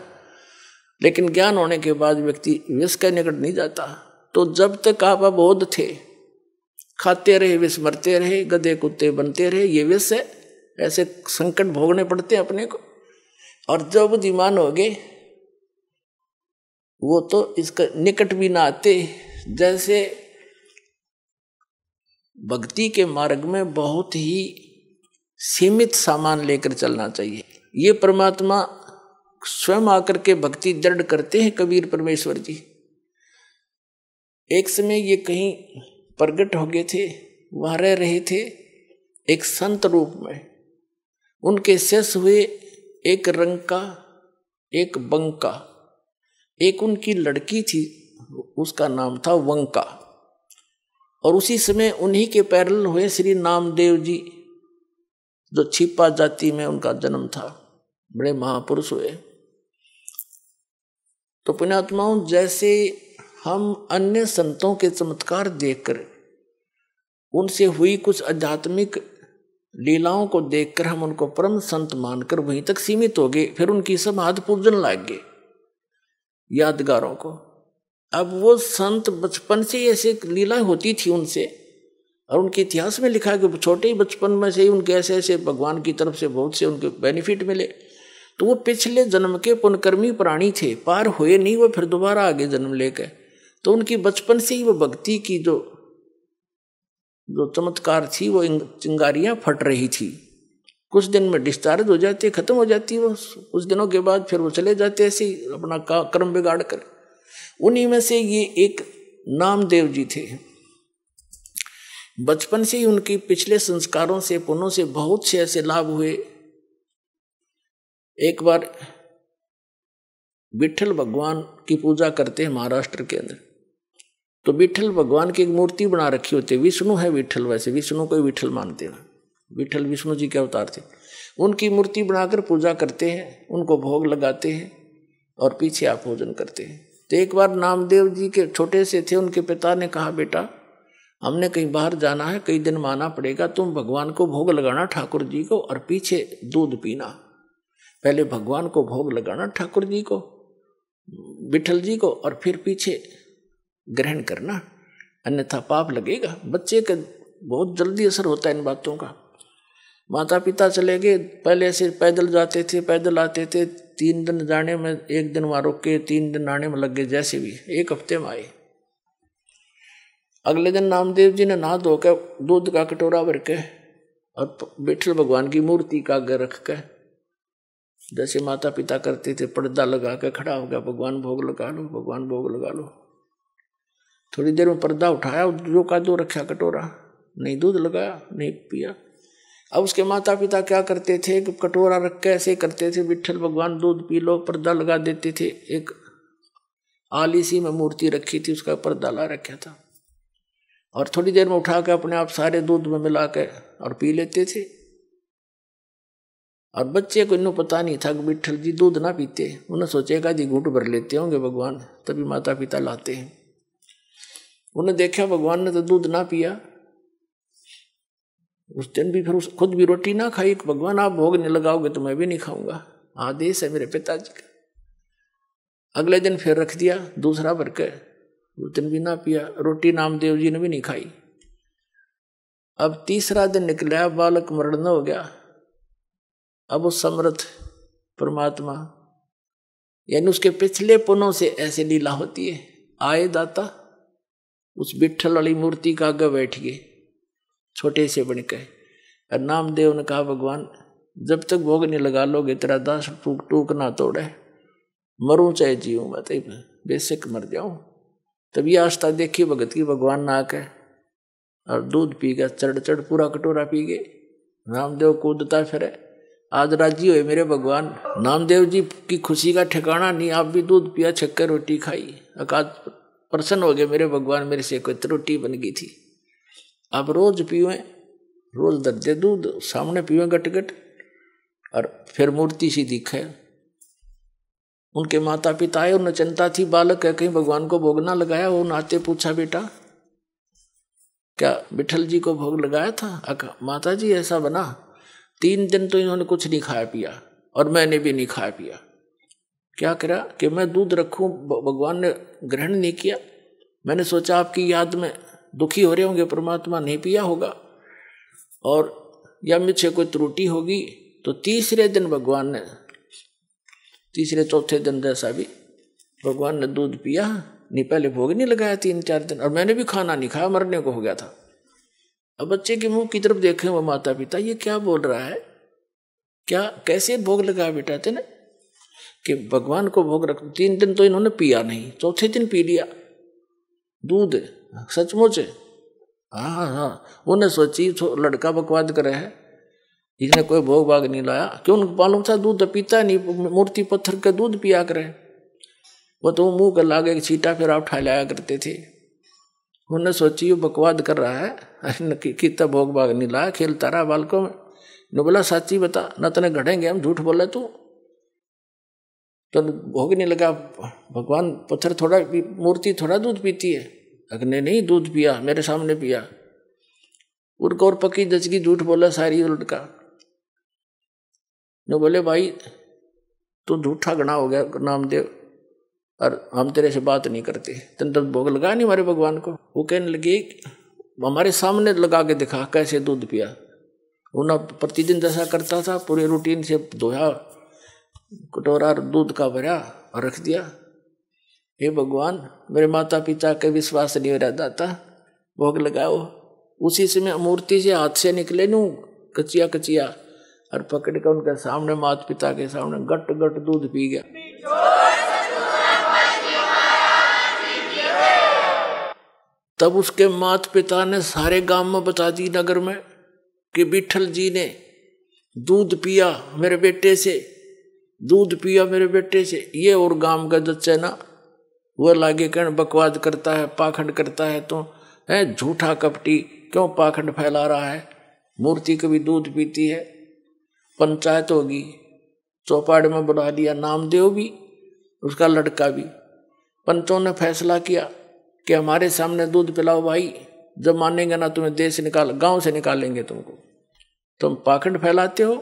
Speaker 1: लेकिन ज्ञान होने के बाद व्यक्ति विष के निकट नहीं जाता तो जब तक आप अबोध थे खाते रहे विष मरते रहे गधे कुत्ते बनते रहे ये विष है ऐसे संकट भोगने पड़ते हैं अपने को और जब दिमान हो गए वो तो इसका निकट भी ना आते जैसे भक्ति के मार्ग में बहुत ही सीमित सामान लेकर चलना चाहिए ये परमात्मा स्वयं आकर के भक्ति दृढ़ करते हैं कबीर परमेश्वर जी एक समय ये कहीं प्रगट हो गए थे वहाँ रह रहे थे एक संत रूप में उनके शेष हुए एक रंग का एक बंग का एक उनकी लड़की थी उसका नाम था वंका और उसी समय उन्हीं के पैरल हुए श्री नामदेव जी जो छिपा जाति में उनका जन्म था बड़े महापुरुष हुए तो पुण्यात्माओं जैसे हम अन्य संतों के चमत्कार देखकर उनसे हुई कुछ आध्यात्मिक लीलाओं को देखकर हम उनको परम संत मानकर वहीं तक सीमित हो गए फिर उनकी सब हाथ पूजन लाग गए यादगारों को अब वो संत बचपन से ही ऐसे लीला होती थी उनसे और उनके इतिहास में लिखा है कि छोटे ही बचपन में से ही उनके ऐसे ऐसे भगवान की तरफ से बहुत से उनके बेनिफिट मिले तो वो पिछले जन्म के पुनकर्मी प्राणी थे पार हुए नहीं वो फिर दोबारा आगे जन्म ले गए तो उनकी बचपन से ही वो भक्ति की जो जो चमत्कार थी वो चिंगारियाँ फट रही थी कुछ दिन में डिस्चार्ज हो जाती खत्म हो जाती वो कुछ दिनों के बाद फिर वो चले जाते ऐसे ही अपना कर्म बिगाड़ कर उन्हीं में से ये एक नामदेव जी थे बचपन से ही उनकी पिछले संस्कारों से पुनों से बहुत से ऐसे लाभ हुए एक बार विठल भगवान की पूजा करते हैं महाराष्ट्र के अंदर तो विठल भगवान की एक मूर्ति बना रखी होती है विष्णु है विठल वैसे विष्णु को विठल मानते हैं विठल विष्णु जी के अवतार थे उनकी मूर्ति बनाकर पूजा करते हैं उनको भोग लगाते हैं और पीछे आप भोजन करते हैं तो एक बार नामदेव जी के छोटे से थे उनके पिता ने कहा बेटा हमने कहीं बाहर जाना है कई दिन माना पड़ेगा तुम भगवान को भोग लगाना ठाकुर जी को और पीछे दूध पीना पहले भगवान को भोग लगाना ठाकुर जी को विठल जी को और फिर पीछे ग्रहण करना अन्यथा पाप लगेगा बच्चे का बहुत जल्दी असर होता है इन बातों का माता पिता चले गए पहले से पैदल जाते थे पैदल आते थे तीन दिन जाने में एक दिन वहाँ रुक के तीन दिन आने में लग गए जैसे भी एक हफ्ते में आए अगले दिन नामदेव जी ने नहा धोकर दूध का कटोरा भर के और बिठल भगवान की मूर्ति का आगे रख कर जैसे माता पिता करते थे पर्दा लगा के खड़ा हो गया भगवान भोग लगा लो भगवान भोग लगा लो थोड़ी देर में पर्दा उठाया जो का दो रखा कटोरा नहीं दूध लगाया नहीं पिया अब उसके माता पिता क्या करते थे कि कटोरा रख के ऐसे करते थे विठल भगवान दूध पी लो पर्दा लगा देते थे एक आली सी में मूर्ति रखी थी उसका पर्दा ला रखा था और थोड़ी देर में उठा के अपने आप सारे दूध में मिला के और पी लेते थे और बच्चे को इन पता नहीं था कि बिठल जी दूध ना पीते उन्हें सोचेगा जी घूट भर लेते होंगे भगवान तभी माता पिता लाते हैं उन्हें देखा भगवान ने तो दूध ना पिया उस दिन भी फिर उस खुद भी रोटी ना खाई भगवान आप भोग नहीं लगाओगे तो मैं भी नहीं खाऊंगा आदेश है मेरे पिताजी का अगले दिन फिर रख दिया दूसरा भर के उस दिन भी ना पिया रोटी नामदेव जी ने भी नहीं खाई अब तीसरा दिन निकला बालक मरण हो गया अब वो समर्थ परमात्मा यानी उसके पिछले पुनों से ऐसे लीला होती है आए दाता उस बिठल वाली मूर्ति का आगे बैठ गए छोटे से बन गए और नामदेव ने कहा भगवान जब तक भोग नहीं लगा लोगे तेरा दास टूक टूक ना तोड़े मरूं चाहे जीऊँ मैं तो बेसिक मर जाऊँ तब ये आस्था देखी भगत की भगवान ना आके और दूध पी गया चढ़ चढ़ पूरा कटोरा पी गए रामदेव कूदता है आज राजी हुए मेरे भगवान नामदेव जी की खुशी का ठिकाना नहीं आप भी दूध पिया छक्कर रोटी खाई अकाद प्रसन्न हो गए मेरे भगवान मेरे से कोई त्रुटि बन गई थी आप रोज पीवे रोज दर्दे दूध सामने पीवे गट गट और फिर मूर्ति सी दिखे उनके माता पिता आए उन्हें चिंता थी बालक है कहीं भगवान को भोग ना लगाया वो नाते पूछा बेटा क्या बिठल जी को भोग लगाया था माता जी ऐसा बना तीन दिन तो इन्होंने कुछ नहीं खाया पिया और मैंने भी नहीं खाया पिया क्या करा कि मैं दूध रखूं भगवान ने ग्रहण नहीं किया मैंने सोचा आपकी याद में दुखी हो रहे होंगे परमात्मा नहीं पिया होगा और या मुझे कोई त्रुटि होगी तो तीसरे दिन भगवान ने तीसरे चौथे दिन जैसा भी भगवान ने दूध पिया नहीं पहले भोग नहीं लगाया तीन चार दिन और मैंने भी खाना नहीं खाया मरने को हो गया था अब बच्चे के मुंह की तरफ देखे वो माता पिता ये क्या बोल रहा है क्या कैसे भोग लगा बेटा थे ना कि भगवान को भोग रख तीन दिन तो इन्होंने पिया नहीं चौथे दिन पी लिया दूध सचमुच हाँ हाँ उन्हें सोची तो लड़का बकवाद करे है इसने कोई भोग भाग नहीं लाया क्यों मालूम था दूध तो पीता नहीं मूर्ति पत्थर का दूध पिया करे वो तो मुंह के लागे छीटा फिर आप ठहलाया करते थे उन्होंने सोची वो बकवाद कर रहा है अरे कितना भोग भाग नहीं लाया खेलता रहा बालकों में ने बोला साची बता न तने घड़ेंगे हम झूठ बोले तू तो नहीं लगा भगवान पत्थर थोड़ा मूर्ति थोड़ा दूध पीती है अग्नि नहीं दूध पिया मेरे सामने पिया उड़का और पकी जचगी झूठ बोला सारी उल्टका न बोले भाई तू झूठा गणा हो गया नामदेव और हम तेरे से बात नहीं करते तन तब तो भोग लगा नहीं हमारे भगवान को वो कहने लगे हमारे सामने लगा के दिखा कैसे दूध पिया उन्हें प्रतिदिन जैसा करता था पूरे रूटीन से धोया कटोरा दूध का भरा और रख दिया हे भगवान मेरे माता पिता के विश्वास नहीं हो रहा दाता भोग लगाओ उसी समय मूर्ति से हाथ से निकले नू कचिया कचिया और पकड़ कर उनके सामने माता पिता के सामने गट गट दूध पी गया तब उसके मात पिता ने सारे गांव में बता दी नगर में कि बिठल जी ने दूध पिया मेरे बेटे से दूध पिया मेरे बेटे से ये और गांव का जच्चा ना वह लागे कण बकवाद करता है पाखंड करता है तो है झूठा कपटी क्यों पाखंड फैला रहा है मूर्ति कभी दूध पीती है पंचायत होगी चौपाड़ में बुला लिया नामदेव भी उसका लड़का भी पंचों ने फैसला किया कि हमारे सामने दूध पिलाओ भाई जब मानेंगे ना तुम्हें देश निकाल गांव से निकालेंगे तुमको तुम पाखंड फैलाते हो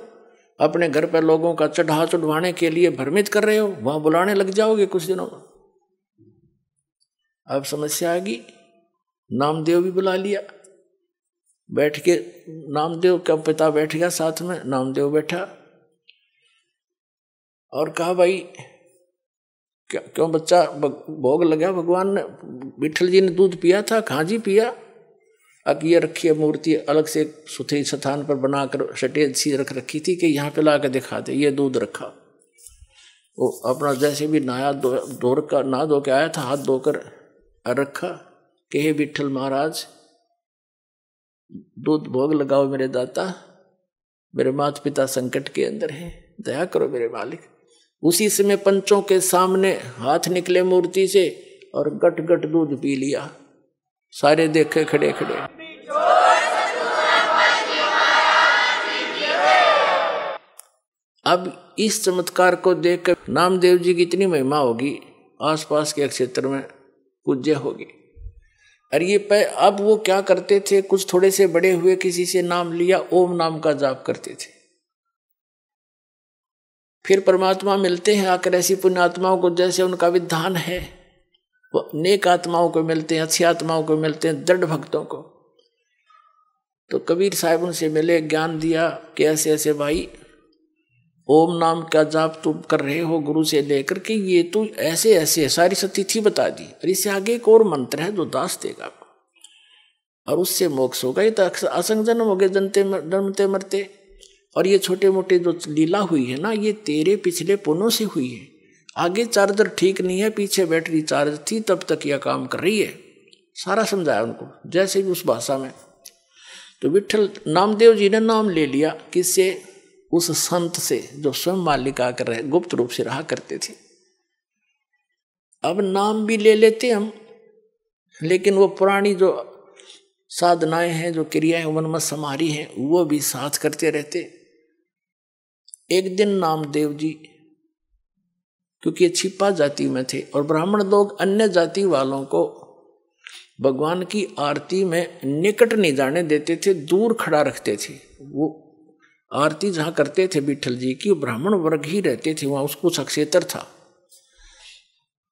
Speaker 1: अपने घर पर लोगों का चढ़ा चढ़वाने के लिए भ्रमित कर रहे हो वहां बुलाने लग जाओगे कुछ दिनों में अब समस्या आ गई नामदेव भी बुला लिया बैठ के नामदेव का पिता बैठ गया साथ में नामदेव बैठा और कहा भाई क्या क्यों बच्चा भोग लगा भगवान ने विठल जी ने दूध पिया था खांजी पिया अब ये रखी है मूर्ति अलग से सुथे स्थान पर बनाकर सटेज सी रख रखी थी कि यहाँ पे ला के दिखा दे ये दूध रखा वो अपना जैसे भी नया दो, का नहा धो के आया था हाथ धोकर रखा कि हे विठल महाराज दूध भोग लगाओ मेरे दाता मेरे माता पिता संकट के अंदर है दया करो मेरे मालिक उसी समय पंचों के सामने हाथ निकले मूर्ति से और गट गट दूध पी लिया सारे देखे खड़े खड़े अब इस चमत्कार को देख कर नामदेव जी की इतनी महिमा होगी आसपास के क्षेत्र में पूज्य होगी अरे ये पे अब वो क्या करते थे कुछ थोड़े से बड़े हुए किसी से नाम लिया ओम नाम का जाप करते थे फिर परमात्मा मिलते हैं आकर ऐसी पुण्य आत्माओं को जैसे उनका विधान है वो नेक आत्माओं को मिलते हैं अच्छी आत्माओं को मिलते हैं दृढ़ भक्तों को तो कबीर साहब उनसे मिले ज्ञान दिया कि ऐसे ऐसे भाई ओम नाम का जाप तुम कर रहे हो गुरु से लेकर के ये तो ऐसे ऐसे सारी सतिथि बता दी और इससे आगे एक और मंत्र है जो दास देगा और उससे मोक्ष होगा ये तो असंग जन्म हो गए जनते जन्मते मरते और ये छोटे मोटे जो लीला हुई है ना ये तेरे पिछले पुनों से हुई है आगे चार्जर ठीक नहीं है पीछे बैटरी चार्ज थी तब तक यह काम कर रही है सारा समझाया उनको जैसे भी उस भाषा में तो विठल नामदेव जी ने नाम ले लिया किससे उस संत से जो स्वयं मालिक आकर रहे गुप्त रूप से रहा करते थे अब नाम भी ले लेते हम लेकिन वो पुरानी जो साधनाएं हैं जो क्रियाएं उमन मत समारी हैं वो भी साथ करते रहते एक दिन नामदेव जी क्योंकि छिपा जाति में थे और ब्राह्मण लोग अन्य जाति वालों को भगवान की आरती में निकट नहीं जाने देते थे दूर खड़ा रखते थे वो आरती जहाँ करते थे बिठल जी की ब्राह्मण वर्ग ही रहते थे वहां उसको सक्षेत्र था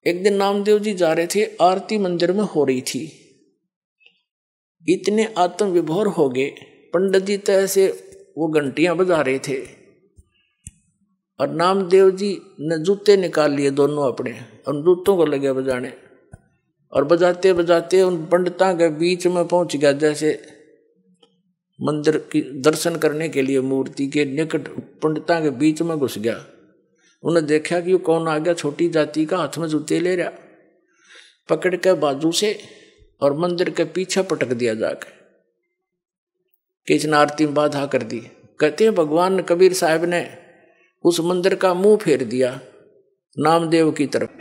Speaker 1: एक दिन नामदेव जी जा रहे थे आरती मंदिर में हो रही थी इतने आत्म विभोर हो गए पंडित जी तय से वो घंटियां बजा रहे थे और नामदेव जी ने जूते निकाल लिए दोनों अपने और जूतों को लगे बजाने और बजाते बजाते उन पंडिता के बीच में पहुंच गया जैसे मंदिर की दर्शन करने के लिए मूर्ति के निकट पंडिता के बीच में घुस गया उन्हें देखा कि वो कौन आ गया छोटी जाति का हाथ में जूते ले रहा पकड़ के बाजू से और मंदिर के पीछे पटक दिया जाकर किचन आरती में बाधा कर दी कहते हैं भगवान कबीर साहब ने उस मंदिर का मुंह फेर दिया नामदेव की तरफ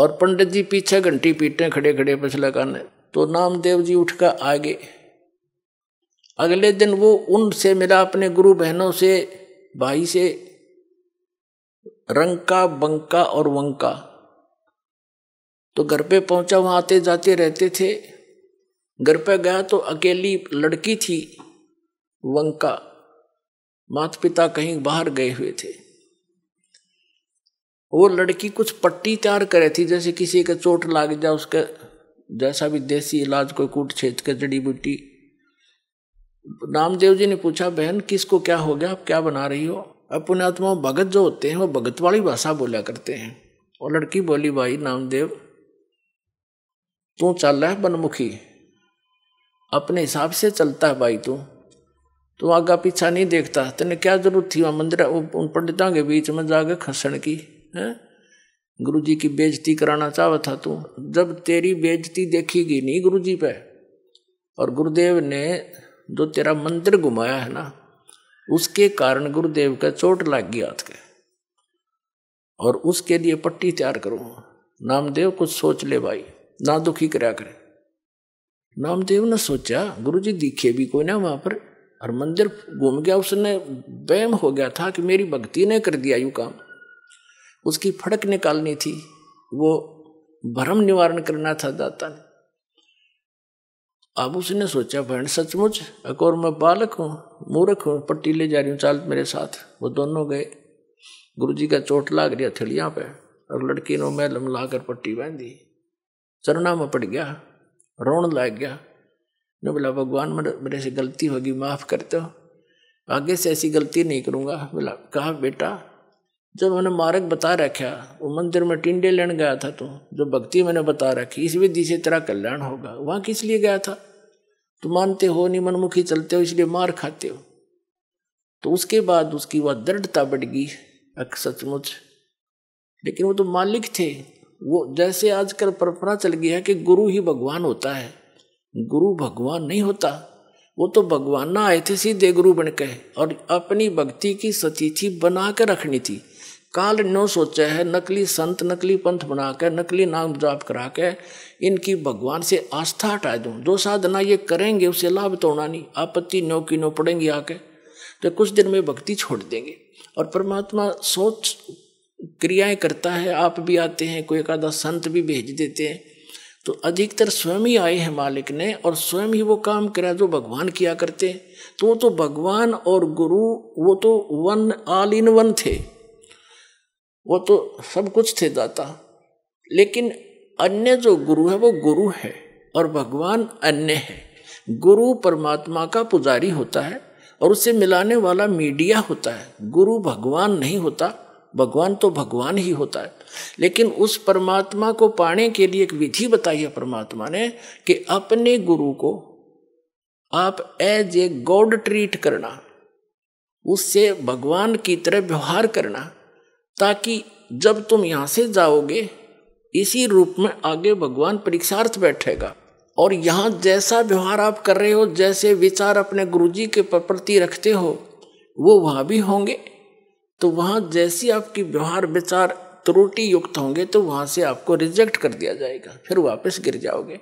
Speaker 1: और पंडित जी पीछे घंटी पीटे खड़े खड़े पिछला कान तो नामदेव जी उठ आगे अगले दिन वो उनसे मिला अपने गुरु बहनों से भाई से रंका बंका और वंका तो घर पे पहुंचा वहां आते जाते रहते थे घर पे गया तो अकेली लड़की थी वंका माता पिता कहीं बाहर गए हुए थे वो लड़की कुछ पट्टी तैयार करे थी जैसे किसी के चोट लाग जाए उसके जैसा भी देसी इलाज कोई कूट छेद के जड़ी बूटी नामदेव जी ने पूछा बहन किसको क्या हो गया आप क्या बना रही हो अपने आत्मा भगत जो होते हैं वो भगत वाली भाषा बोला करते हैं और लड़की बोली भाई नामदेव तू चल रहा है बनमुखी अपने हिसाब से चलता है भाई तू तू आगा पीछा नहीं देखता तेने क्या जरूरत थी वहाँ मंदिर उन पंडितों के बीच में जाके खसण की है गुरु जी की बेजती कराना चाह था तू जब तेरी बेजती देखेगी नहीं गुरु जी पे और गुरुदेव ने जो तेरा मंदिर घुमाया है ना उसके कारण गुरुदेव का चोट लग गया हाथ के और उसके लिए पट्टी तैयार करो नामदेव कुछ सोच ले भाई ना दुखी कराया करे नामदेव ने सोचा गुरु जी दिखे भी कोई ना वहाँ पर और मंदिर घूम गया उसने वहम हो गया था कि मेरी भक्ति ने कर दिया यू काम उसकी फड़क निकालनी थी वो भ्रम निवारण करना था दाता ने अब उसने सोचा बहन सचमुच अकोर मैं बालक हूँ मूर्ख हूँ पट्टी ले जा रही हूँ चाल मेरे साथ वो दोनों गए गुरु जी का चोट लाग रही थलिया पे और लड़की ने मैं लमला कर पट्टी दी चरणा में पड़ गया रोन लग गया ने बोला भगवान मेरे से गलती होगी माफ़ कर दो आगे से ऐसी गलती नहीं करूँगा बोला कहा बेटा जब मैंने मार्ग बता रखा वो मंदिर में टिंडे लेने गया था तो जो भक्ति मैंने बता रखी इस विधि से तेरा कल्याण होगा वहाँ किस लिए गया था तो मानते हो नहीं मनमुखी चलते हो इसलिए मार खाते हो तो उसके बाद उसकी वह दृढ़ता बढ़ गई सचमुच लेकिन वो तो मालिक थे वो जैसे आजकल परंपरा चल गई है कि गुरु ही भगवान होता है गुरु भगवान नहीं होता वो तो भगवान ना आए थे सीधे गुरु बन के और अपनी भक्ति की सतीथि बना के रखनी थी काल नो सोचा है नकली संत नकली पंथ बना कर नकली नाम जाप करा के इनकी भगवान से आस्था हटा दूँ जो साधना ये करेंगे उसे लाभ तो होना नहीं आपत्ति नो की नो पड़ेंगी आके तो कुछ दिन में भक्ति छोड़ देंगे और परमात्मा सोच क्रियाएं करता है आप भी आते हैं कोई एक आधा संत भी भेज देते हैं तो अधिकतर स्वयं ही आए हैं मालिक ने और स्वयं ही वो काम करा जो भगवान किया करते हैं तो वो तो भगवान और गुरु वो तो वन ऑल इन वन थे वो तो सब कुछ थे दाता लेकिन अन्य जो गुरु है वो गुरु है और भगवान अन्य है गुरु परमात्मा का पुजारी होता है और उसे मिलाने वाला मीडिया होता है गुरु भगवान नहीं होता भगवान तो भगवान ही होता है लेकिन उस परमात्मा को पाने के लिए एक विधि बताई है परमात्मा ने कि अपने गुरु को आप एज ए गॉड ट्रीट करना उससे भगवान की तरह व्यवहार करना ताकि जब तुम यहाँ से जाओगे इसी रूप में आगे भगवान परीक्षार्थ बैठेगा और यहाँ जैसा व्यवहार आप कर रहे हो जैसे विचार अपने गुरुजी के प्रति रखते हो वो वहाँ भी होंगे तो वहाँ जैसी आपकी व्यवहार विचार त्रुटि युक्त होंगे तो वहाँ से आपको रिजेक्ट कर दिया जाएगा फिर वापस गिर जाओगे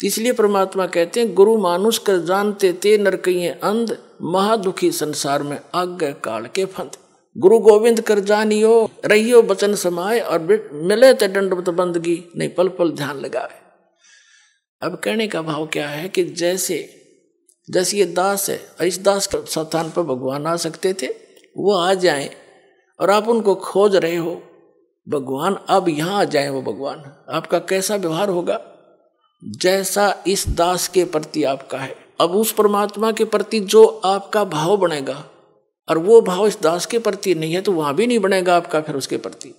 Speaker 1: तो इसलिए परमात्मा कहते हैं गुरु मानुष कर जानते ते नरक अंध महादुखी संसार में आज्ञा काल के फंद गुरु गोविंद कर जानियो रहियो बचन समाये और मिले ते दंडवत बंदगी नहीं पल पल ध्यान लगाए अब कहने का भाव क्या है कि जैसे जैसे ये दास है इस दास संस्थान पर भगवान आ सकते थे वो आ जाएं और आप उनको खोज रहे हो भगवान अब यहाँ आ जाए वो भगवान आपका कैसा व्यवहार होगा जैसा इस दास के प्रति आपका है अब उस परमात्मा के प्रति जो आपका भाव बनेगा और वो भाव इस दास के प्रति नहीं है तो वहाँ भी नहीं बनेगा आपका फिर उसके प्रति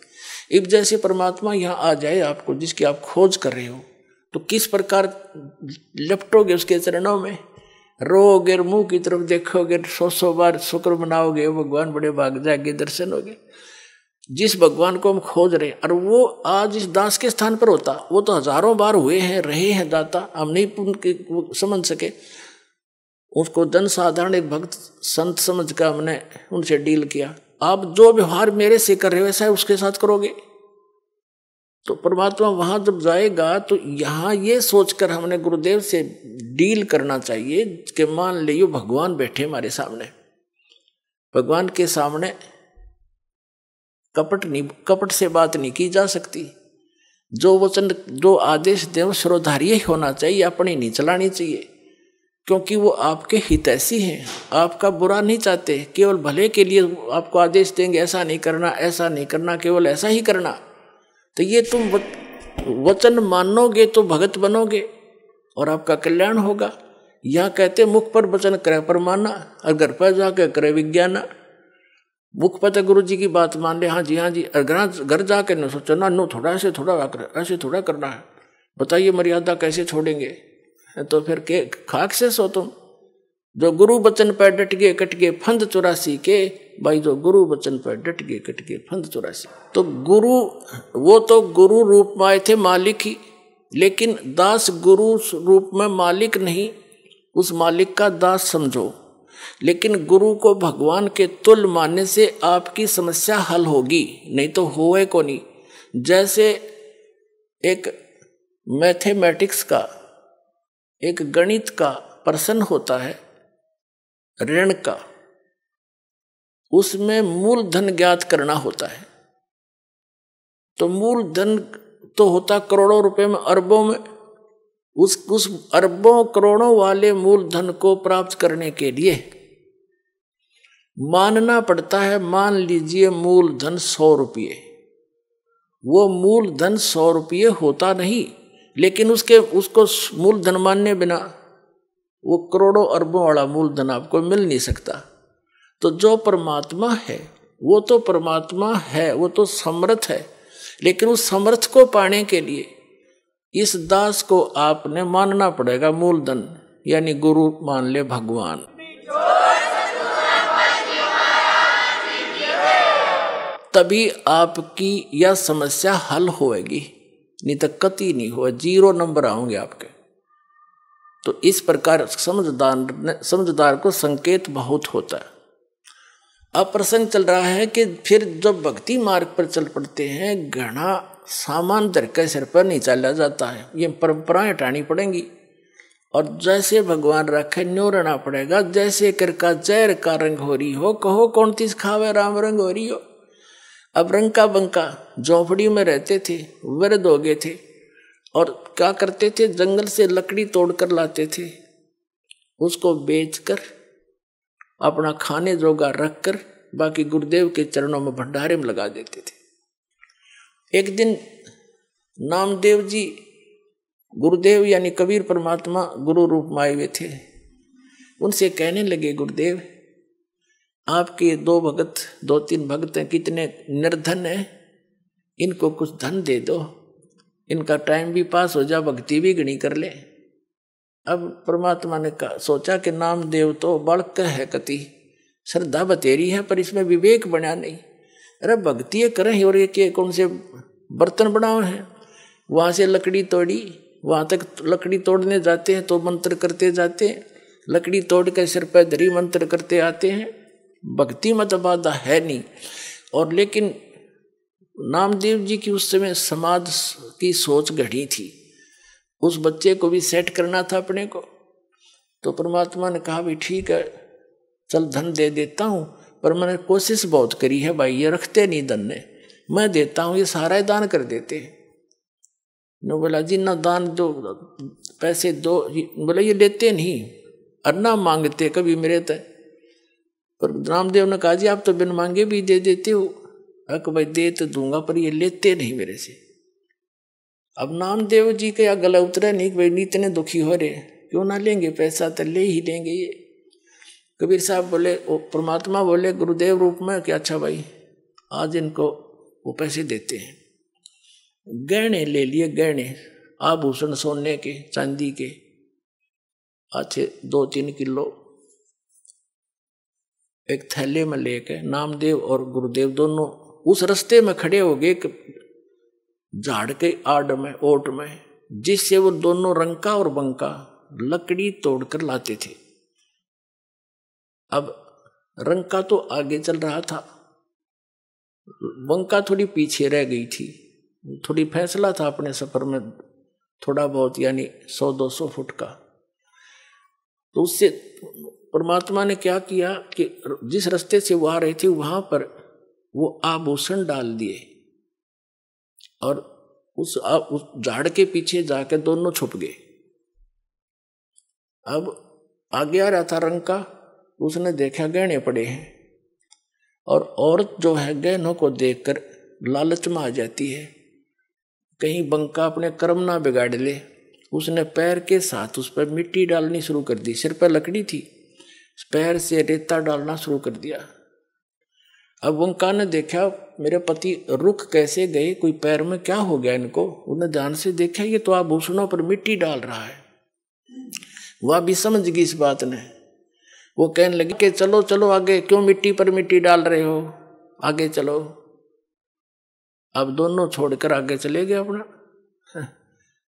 Speaker 1: इब जैसे परमात्मा यहाँ आ जाए आपको जिसकी आप खोज कर रहे हो तो किस प्रकार लपटोगे उसके चरणों में रोगे मुंह की तरफ देखोगे सौ सौ बार शुक्र मनाओगे भगवान बड़े भाग जाएंगे दर्शन हो गए जिस भगवान को हम खोज रहे और वो आज इस दास के स्थान पर होता वो तो हजारों बार हुए हैं रहे हैं दाता हम नहीं उनके समझ सके उसको जन साधारण एक भक्त संत समझ कर हमने उनसे डील किया आप जो व्यवहार मेरे से कर रहे हो वैसा उसके साथ करोगे तो परमात्मा वहाँ जब जाएगा तो यहाँ ये सोचकर हमने गुरुदेव से डील करना चाहिए कि मान लियो भगवान बैठे हमारे सामने भगवान के सामने कपट नहीं कपट से बात नहीं की जा सकती जो वचन जो आदेश देव श्रोधार्य ही होना चाहिए अपनी नहीं चलानी चाहिए क्योंकि वो आपके हितैषी हैं आपका बुरा नहीं चाहते केवल भले के लिए आपको आदेश देंगे ऐसा नहीं करना ऐसा नहीं करना केवल ऐसा ही करना तो ये तुम वचन मानोगे तो भगत बनोगे और आपका कल्याण होगा यहाँ कहते मुख पर वचन क्रय पर माना और घर पर जाकर क्रय विज्ञाना मुख पर तो गुरु जी की बात मान ले हाँ जी हाँ जी अगर घर जाकर न सोचो ना नो थोड़ा ऐसे थोड़ा ऐसे थोड़ा करना है बताइए मर्यादा कैसे छोड़ेंगे तो फिर के खाक से सो तुम जो गुरु वचन पर डट गए कट गए फंद चौरासी के भाई जो गुरु वचन पर डट गए कट गए फंद चौरासी तो गुरु वो तो गुरु रूप में आए थे मालिक ही लेकिन दास गुरु रूप में मालिक नहीं उस मालिक का दास समझो लेकिन गुरु को भगवान के तुल मानने से आपकी समस्या हल होगी नहीं तो होए को नहीं जैसे एक मैथमेटिक्स का एक गणित का प्रश्न होता है ऋण का उसमें मूलधन ज्ञात करना होता है तो मूलधन तो होता करोड़ों रुपए में अरबों में उस उस अरबों करोड़ों वाले मूलधन को प्राप्त करने के लिए मानना पड़ता है मान लीजिए मूलधन सौ रुपये वो मूलधन सौ रुपये होता नहीं लेकिन उसके उसको मूलधन मानने बिना वो करोड़ों अरबों वाला मूलधन आपको मिल नहीं सकता तो जो परमात्मा है वो तो परमात्मा है वो तो समर्थ है लेकिन उस समर्थ को पाने के लिए इस दास को आपने मानना पड़ेगा मूलधन यानी गुरु मान ले भगवान तभी आपकी यह समस्या हल होएगी नहीं तो कति नहीं हुआ जीरो नंबर आओगे आपके तो इस प्रकार समझदार समझदार को संकेत बहुत होता है अब प्रसंग चल रहा है कि फिर जब भक्ति मार्ग पर चल पड़ते हैं घना सामान दर के सिर पर नीचा ला जाता है ये परंपराएं हटानी पड़ेंगी और जैसे भगवान रखे न्यो रहना पड़ेगा जैसे कर का जैर का रंग हो रही हो कहो कौन तीस खावे राम रंग हो रही हो अब रंग का बंका झोंपड़ियों में रहते थे वृद्ध हो गए थे और क्या करते थे जंगल से लकड़ी तोड़कर लाते थे उसको बेचकर अपना खाने जोगा रखकर बाकी गुरुदेव के चरणों में भंडारे में लगा देते थे एक दिन नामदेव जी गुरुदेव यानी कबीर परमात्मा गुरु रूप में आए हुए थे उनसे कहने लगे गुरुदेव आपके दो भगत दो तीन भगत हैं कितने निर्धन हैं इनको कुछ धन दे दो इनका टाइम भी पास हो जा भक्ति भी गणी कर ले अब परमात्मा ने कहा सोचा कि नाम देव तो बड़क है कति श्रद्धा बतेरी है पर इसमें विवेक बना नहीं अरे भक्ति करें और ये कौन से बर्तन बनाओ हैं वहाँ से लकड़ी तोड़ी वहाँ तक लकड़ी तोड़ने जाते हैं तो मंत्र करते जाते हैं लकड़ी तोड़ के सिर पर धरी मंत्र करते आते हैं भक्ति मत बाधा है नहीं और लेकिन नामदेव जी की उस समय समाज की सोच घड़ी थी उस बच्चे को भी सेट करना था अपने को तो परमात्मा ने कहा भी ठीक है चल धन दे देता हूँ पर मैंने कोशिश बहुत करी है भाई ये रखते नहीं धन ने मैं देता हूँ ये सारा दान कर देते ने बोला जी ना दान दो पैसे दो बोला ये लेते नहीं और ना मांगते कभी मेरे तय पर रामदेव ने कहा जी आप तो बिन मांगे भी दे देते हो मैं भाई दे तो दूंगा पर ये लेते नहीं मेरे से अब नामदेव जी का गला उतरा नहीं कि भाई इतने दुखी हो रहे क्यों ना लेंगे पैसा तो ले ही लेंगे ये कबीर साहब बोले वो परमात्मा बोले गुरुदेव रूप में कि अच्छा भाई आज इनको वो पैसे देते हैं गहने ले लिए गहने आभूषण सोने के चांदी के अच्छे दो तीन किलो एक थैले में लेके नामदेव और गुरुदेव दोनों उस रस्ते में खड़े हो गए झाड़ के आड़ में ओट में जिससे वो दोनों रंका और बंका लकड़ी तोड़कर लाते थे अब रंका तो आगे चल रहा था बंका थोड़ी पीछे रह गई थी थोड़ी फैसला था अपने सफर में थोड़ा बहुत यानी सौ दो सौ फुट का तो उससे परमात्मा ने क्या किया कि जिस रास्ते से वो आ रहे थे वहां पर वो आभूषण डाल दिए और उस आ, उस झाड़ के पीछे जाके दोनों छुप गए अब आ आ रहा था रंग का तो उसने देखा गहने पड़े हैं और औरत जो है गहनों को देखकर लालच में आ जाती है कहीं बंका अपने कर्म ना बिगाड़ ले उसने पैर के साथ उस पर मिट्टी डालनी शुरू कर दी सिर पर लकड़ी थी पैर से रेता डालना शुरू कर दिया अब वंका ने देखा मेरे पति रुक कैसे गए कोई पैर में क्या हो गया इनको उन्हें ध्यान से देखा ये तो आभूषणों पर मिट्टी डाल रहा है वह भी समझ गई इस बात ने वो कहने लगी कि चलो चलो आगे क्यों मिट्टी पर मिट्टी डाल रहे हो आगे चलो अब दोनों छोड़कर आगे चले गए अपना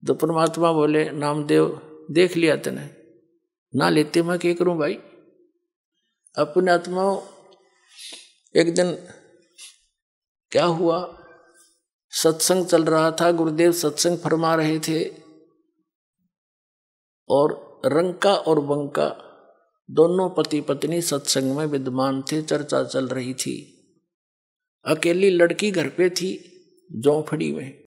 Speaker 1: तो परमात्मा बोले नामदेव देख लिया तेने ना लेते मैं क्या करूं भाई अपने आत्माओं एक दिन क्या हुआ सत्संग चल रहा था गुरुदेव सत्संग फरमा रहे थे और रंका और बंका दोनों पति पत्नी सत्संग में विद्यमान थे चर्चा चल रही थी अकेली लड़की घर पे थी जोंफड़ी में